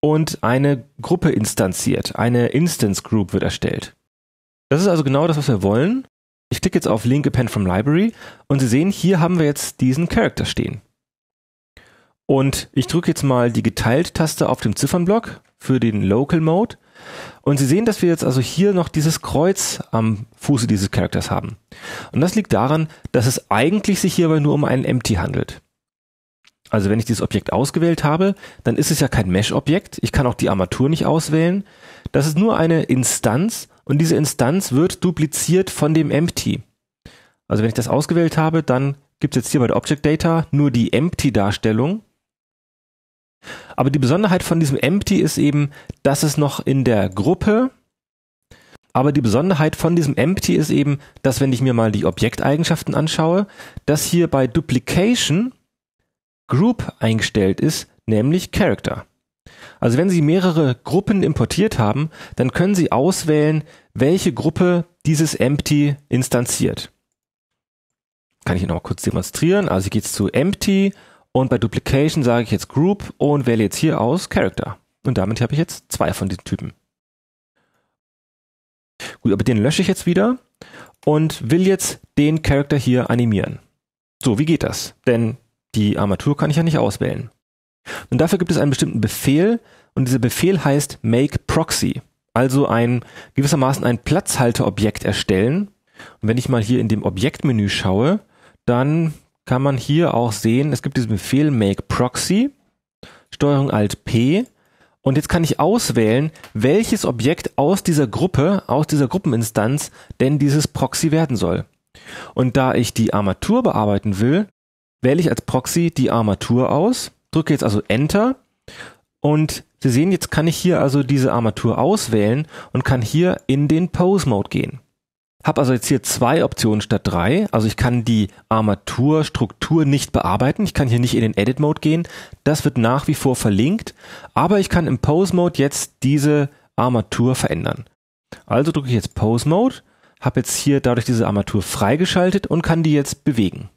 und eine Gruppe instanziert. Eine Instance Group wird erstellt. Das ist also genau das, was wir wollen. Ich klicke jetzt auf Link Append from Library und Sie sehen, hier haben wir jetzt diesen Character stehen. Und ich drücke jetzt mal die Geteilt-Taste auf dem Ziffernblock für den Local Mode und Sie sehen, dass wir jetzt also hier noch dieses Kreuz am Fuße dieses Charakters haben. Und das liegt daran, dass es eigentlich sich hierbei nur um einen Empty handelt. Also wenn ich dieses Objekt ausgewählt habe, dann ist es ja kein Mesh-Objekt. Ich kann auch die Armatur nicht auswählen. Das ist nur eine Instanz und diese Instanz wird dupliziert von dem Empty. Also wenn ich das ausgewählt habe, dann gibt es jetzt hier bei der Object Data nur die Empty-Darstellung aber die Besonderheit von diesem Empty ist eben, dass es noch in der Gruppe, aber die Besonderheit von diesem Empty ist eben, dass wenn ich mir mal die Objekteigenschaften anschaue, dass hier bei Duplication Group eingestellt ist, nämlich Character. Also wenn Sie mehrere Gruppen importiert haben, dann können Sie auswählen, welche Gruppe dieses Empty instanziert. Kann ich Ihnen auch kurz demonstrieren. Also ich gehe jetzt zu Empty, und bei Duplication sage ich jetzt Group und wähle jetzt hier aus Character. Und damit habe ich jetzt zwei von diesen Typen. Gut, aber den lösche ich jetzt wieder und will jetzt den Charakter hier animieren. So, wie geht das? Denn die Armatur kann ich ja nicht auswählen. Und dafür gibt es einen bestimmten Befehl und dieser Befehl heißt make proxy, also ein gewissermaßen ein Platzhalterobjekt erstellen. Und wenn ich mal hier in dem Objektmenü schaue, dann kann man hier auch sehen, es gibt diesen Befehl make proxy, Steuerung alt P. Und jetzt kann ich auswählen, welches Objekt aus dieser Gruppe, aus dieser Gruppeninstanz denn dieses Proxy werden soll. Und da ich die Armatur bearbeiten will, wähle ich als Proxy die Armatur aus, drücke jetzt also Enter und Sie sehen, jetzt kann ich hier also diese Armatur auswählen und kann hier in den Pose Mode gehen habe also jetzt hier zwei Optionen statt drei. Also ich kann die Armaturstruktur nicht bearbeiten. Ich kann hier nicht in den Edit Mode gehen. Das wird nach wie vor verlinkt. Aber ich kann im Pose Mode jetzt diese Armatur verändern. Also drücke ich jetzt Pose Mode, habe jetzt hier dadurch diese Armatur freigeschaltet und kann die jetzt bewegen.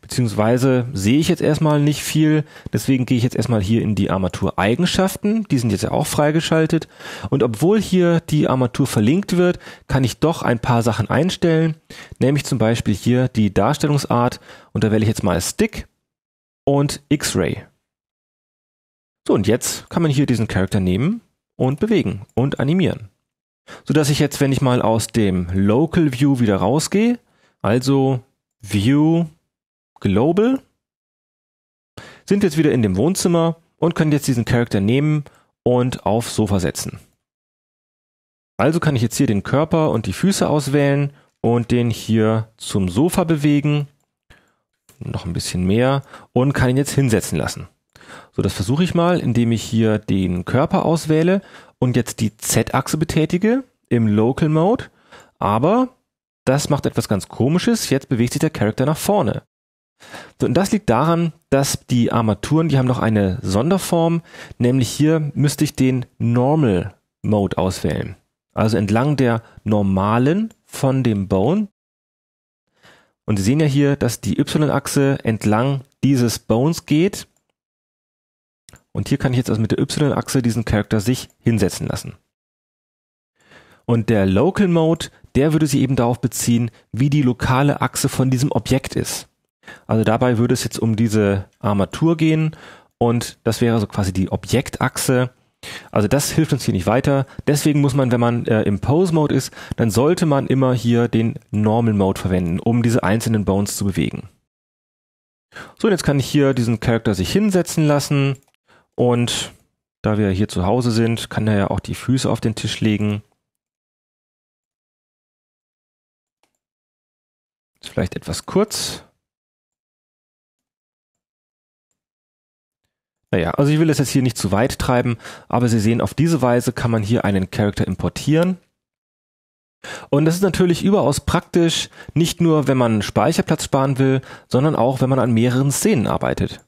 Beziehungsweise sehe ich jetzt erstmal nicht viel, deswegen gehe ich jetzt erstmal hier in die Armatureigenschaften, die sind jetzt ja auch freigeschaltet und obwohl hier die Armatur verlinkt wird, kann ich doch ein paar Sachen einstellen, nämlich zum Beispiel hier die Darstellungsart und da wähle ich jetzt mal Stick und X-Ray. So und jetzt kann man hier diesen Charakter nehmen und bewegen und animieren. Sodass ich jetzt, wenn ich mal aus dem Local View wieder rausgehe, also View Global, sind jetzt wieder in dem Wohnzimmer und können jetzt diesen Charakter nehmen und aufs Sofa setzen. Also kann ich jetzt hier den Körper und die Füße auswählen und den hier zum Sofa bewegen. Noch ein bisschen mehr und kann ihn jetzt hinsetzen lassen. So, das versuche ich mal, indem ich hier den Körper auswähle und jetzt die Z-Achse betätige im Local Mode. Aber das macht etwas ganz Komisches. Jetzt bewegt sich der Charakter nach vorne. So, und das liegt daran, dass die Armaturen, die haben noch eine Sonderform, nämlich hier müsste ich den Normal Mode auswählen. Also entlang der normalen von dem Bone. Und Sie sehen ja hier, dass die Y-Achse entlang dieses Bones geht. Und hier kann ich jetzt also mit der Y-Achse diesen Charakter sich hinsetzen lassen. Und der Local Mode, der würde sich eben darauf beziehen, wie die lokale Achse von diesem Objekt ist. Also dabei würde es jetzt um diese Armatur gehen und das wäre so quasi die Objektachse. Also das hilft uns hier nicht weiter. Deswegen muss man, wenn man äh, im Pose-Mode ist, dann sollte man immer hier den Normal-Mode verwenden, um diese einzelnen Bones zu bewegen. So, jetzt kann ich hier diesen Charakter sich hinsetzen lassen und da wir hier zu Hause sind, kann er ja auch die Füße auf den Tisch legen. Ist vielleicht etwas kurz. Naja, also ich will es jetzt hier nicht zu weit treiben, aber Sie sehen, auf diese Weise kann man hier einen Charakter importieren. Und das ist natürlich überaus praktisch, nicht nur wenn man Speicherplatz sparen will, sondern auch wenn man an mehreren Szenen arbeitet.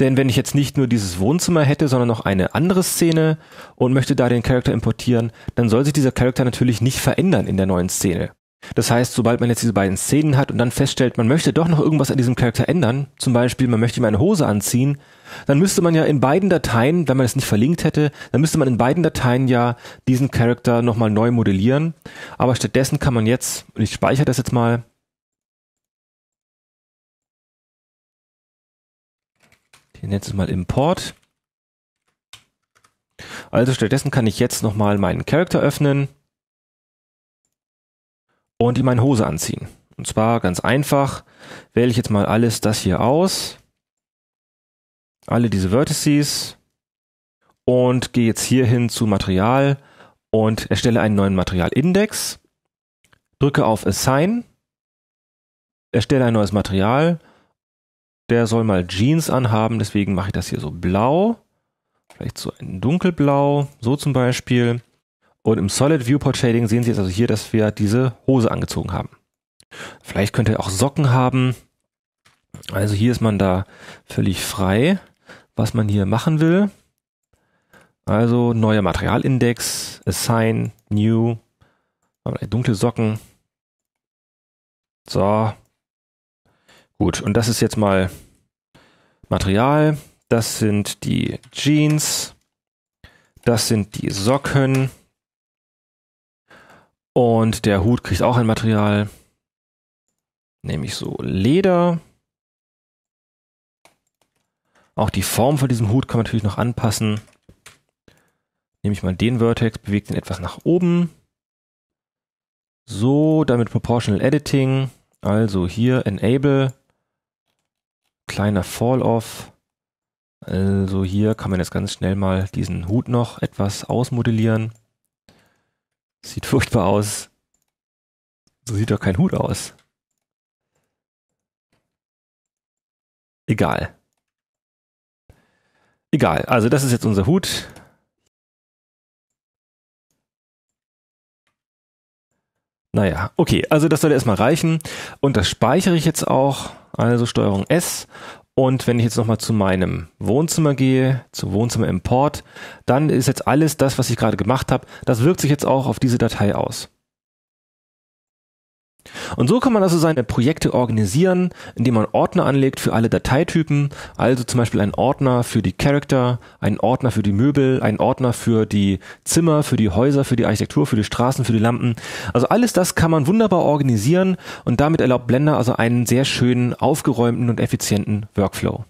Denn wenn ich jetzt nicht nur dieses Wohnzimmer hätte, sondern noch eine andere Szene und möchte da den Charakter importieren, dann soll sich dieser Charakter natürlich nicht verändern in der neuen Szene. Das heißt, sobald man jetzt diese beiden Szenen hat und dann feststellt, man möchte doch noch irgendwas an diesem Charakter ändern, zum Beispiel man möchte ihm eine Hose anziehen, dann müsste man ja in beiden Dateien, wenn man es nicht verlinkt hätte, dann müsste man in beiden Dateien ja diesen Charakter nochmal neu modellieren. Aber stattdessen kann man jetzt, und ich speichere das jetzt mal, ich nenne es mal Import. Also stattdessen kann ich jetzt nochmal meinen Charakter öffnen und die meine Hose anziehen. Und zwar ganz einfach wähle ich jetzt mal alles das hier aus. Alle diese Vertices und gehe jetzt hier hin zu Material und erstelle einen neuen Materialindex. Drücke auf Assign, erstelle ein neues Material. Der soll mal Jeans anhaben, deswegen mache ich das hier so blau. Vielleicht so ein dunkelblau, so zum Beispiel. Und im Solid Viewport Shading sehen Sie jetzt also hier, dass wir diese Hose angezogen haben. Vielleicht könnt ihr auch Socken haben. Also hier ist man da völlig frei, was man hier machen will. Also neuer Materialindex, Assign, New, dunkle Socken. So. Gut, und das ist jetzt mal Material. Das sind die Jeans. Das sind die Socken. Und der Hut kriegt auch ein Material, nämlich so Leder. Auch die Form von diesem Hut kann man natürlich noch anpassen. Nehme ich mal den Vertex, bewege den etwas nach oben. So, damit Proportional Editing. Also hier Enable. Kleiner Fall-Off. Also hier kann man jetzt ganz schnell mal diesen Hut noch etwas ausmodellieren. Sieht furchtbar aus. So sieht doch kein Hut aus. Egal. Egal, also das ist jetzt unser Hut. Naja, okay, also das soll erstmal reichen. Und das speichere ich jetzt auch. Also Steuerung S und wenn ich jetzt nochmal zu meinem Wohnzimmer gehe, zu Wohnzimmer Import, dann ist jetzt alles das, was ich gerade gemacht habe, das wirkt sich jetzt auch auf diese Datei aus. Und so kann man also seine Projekte organisieren, indem man Ordner anlegt für alle Dateitypen, also zum Beispiel einen Ordner für die Character, einen Ordner für die Möbel, einen Ordner für die Zimmer, für die Häuser, für die Architektur, für die Straßen, für die Lampen. Also alles das kann man wunderbar organisieren und damit erlaubt Blender also einen sehr schönen, aufgeräumten und effizienten Workflow.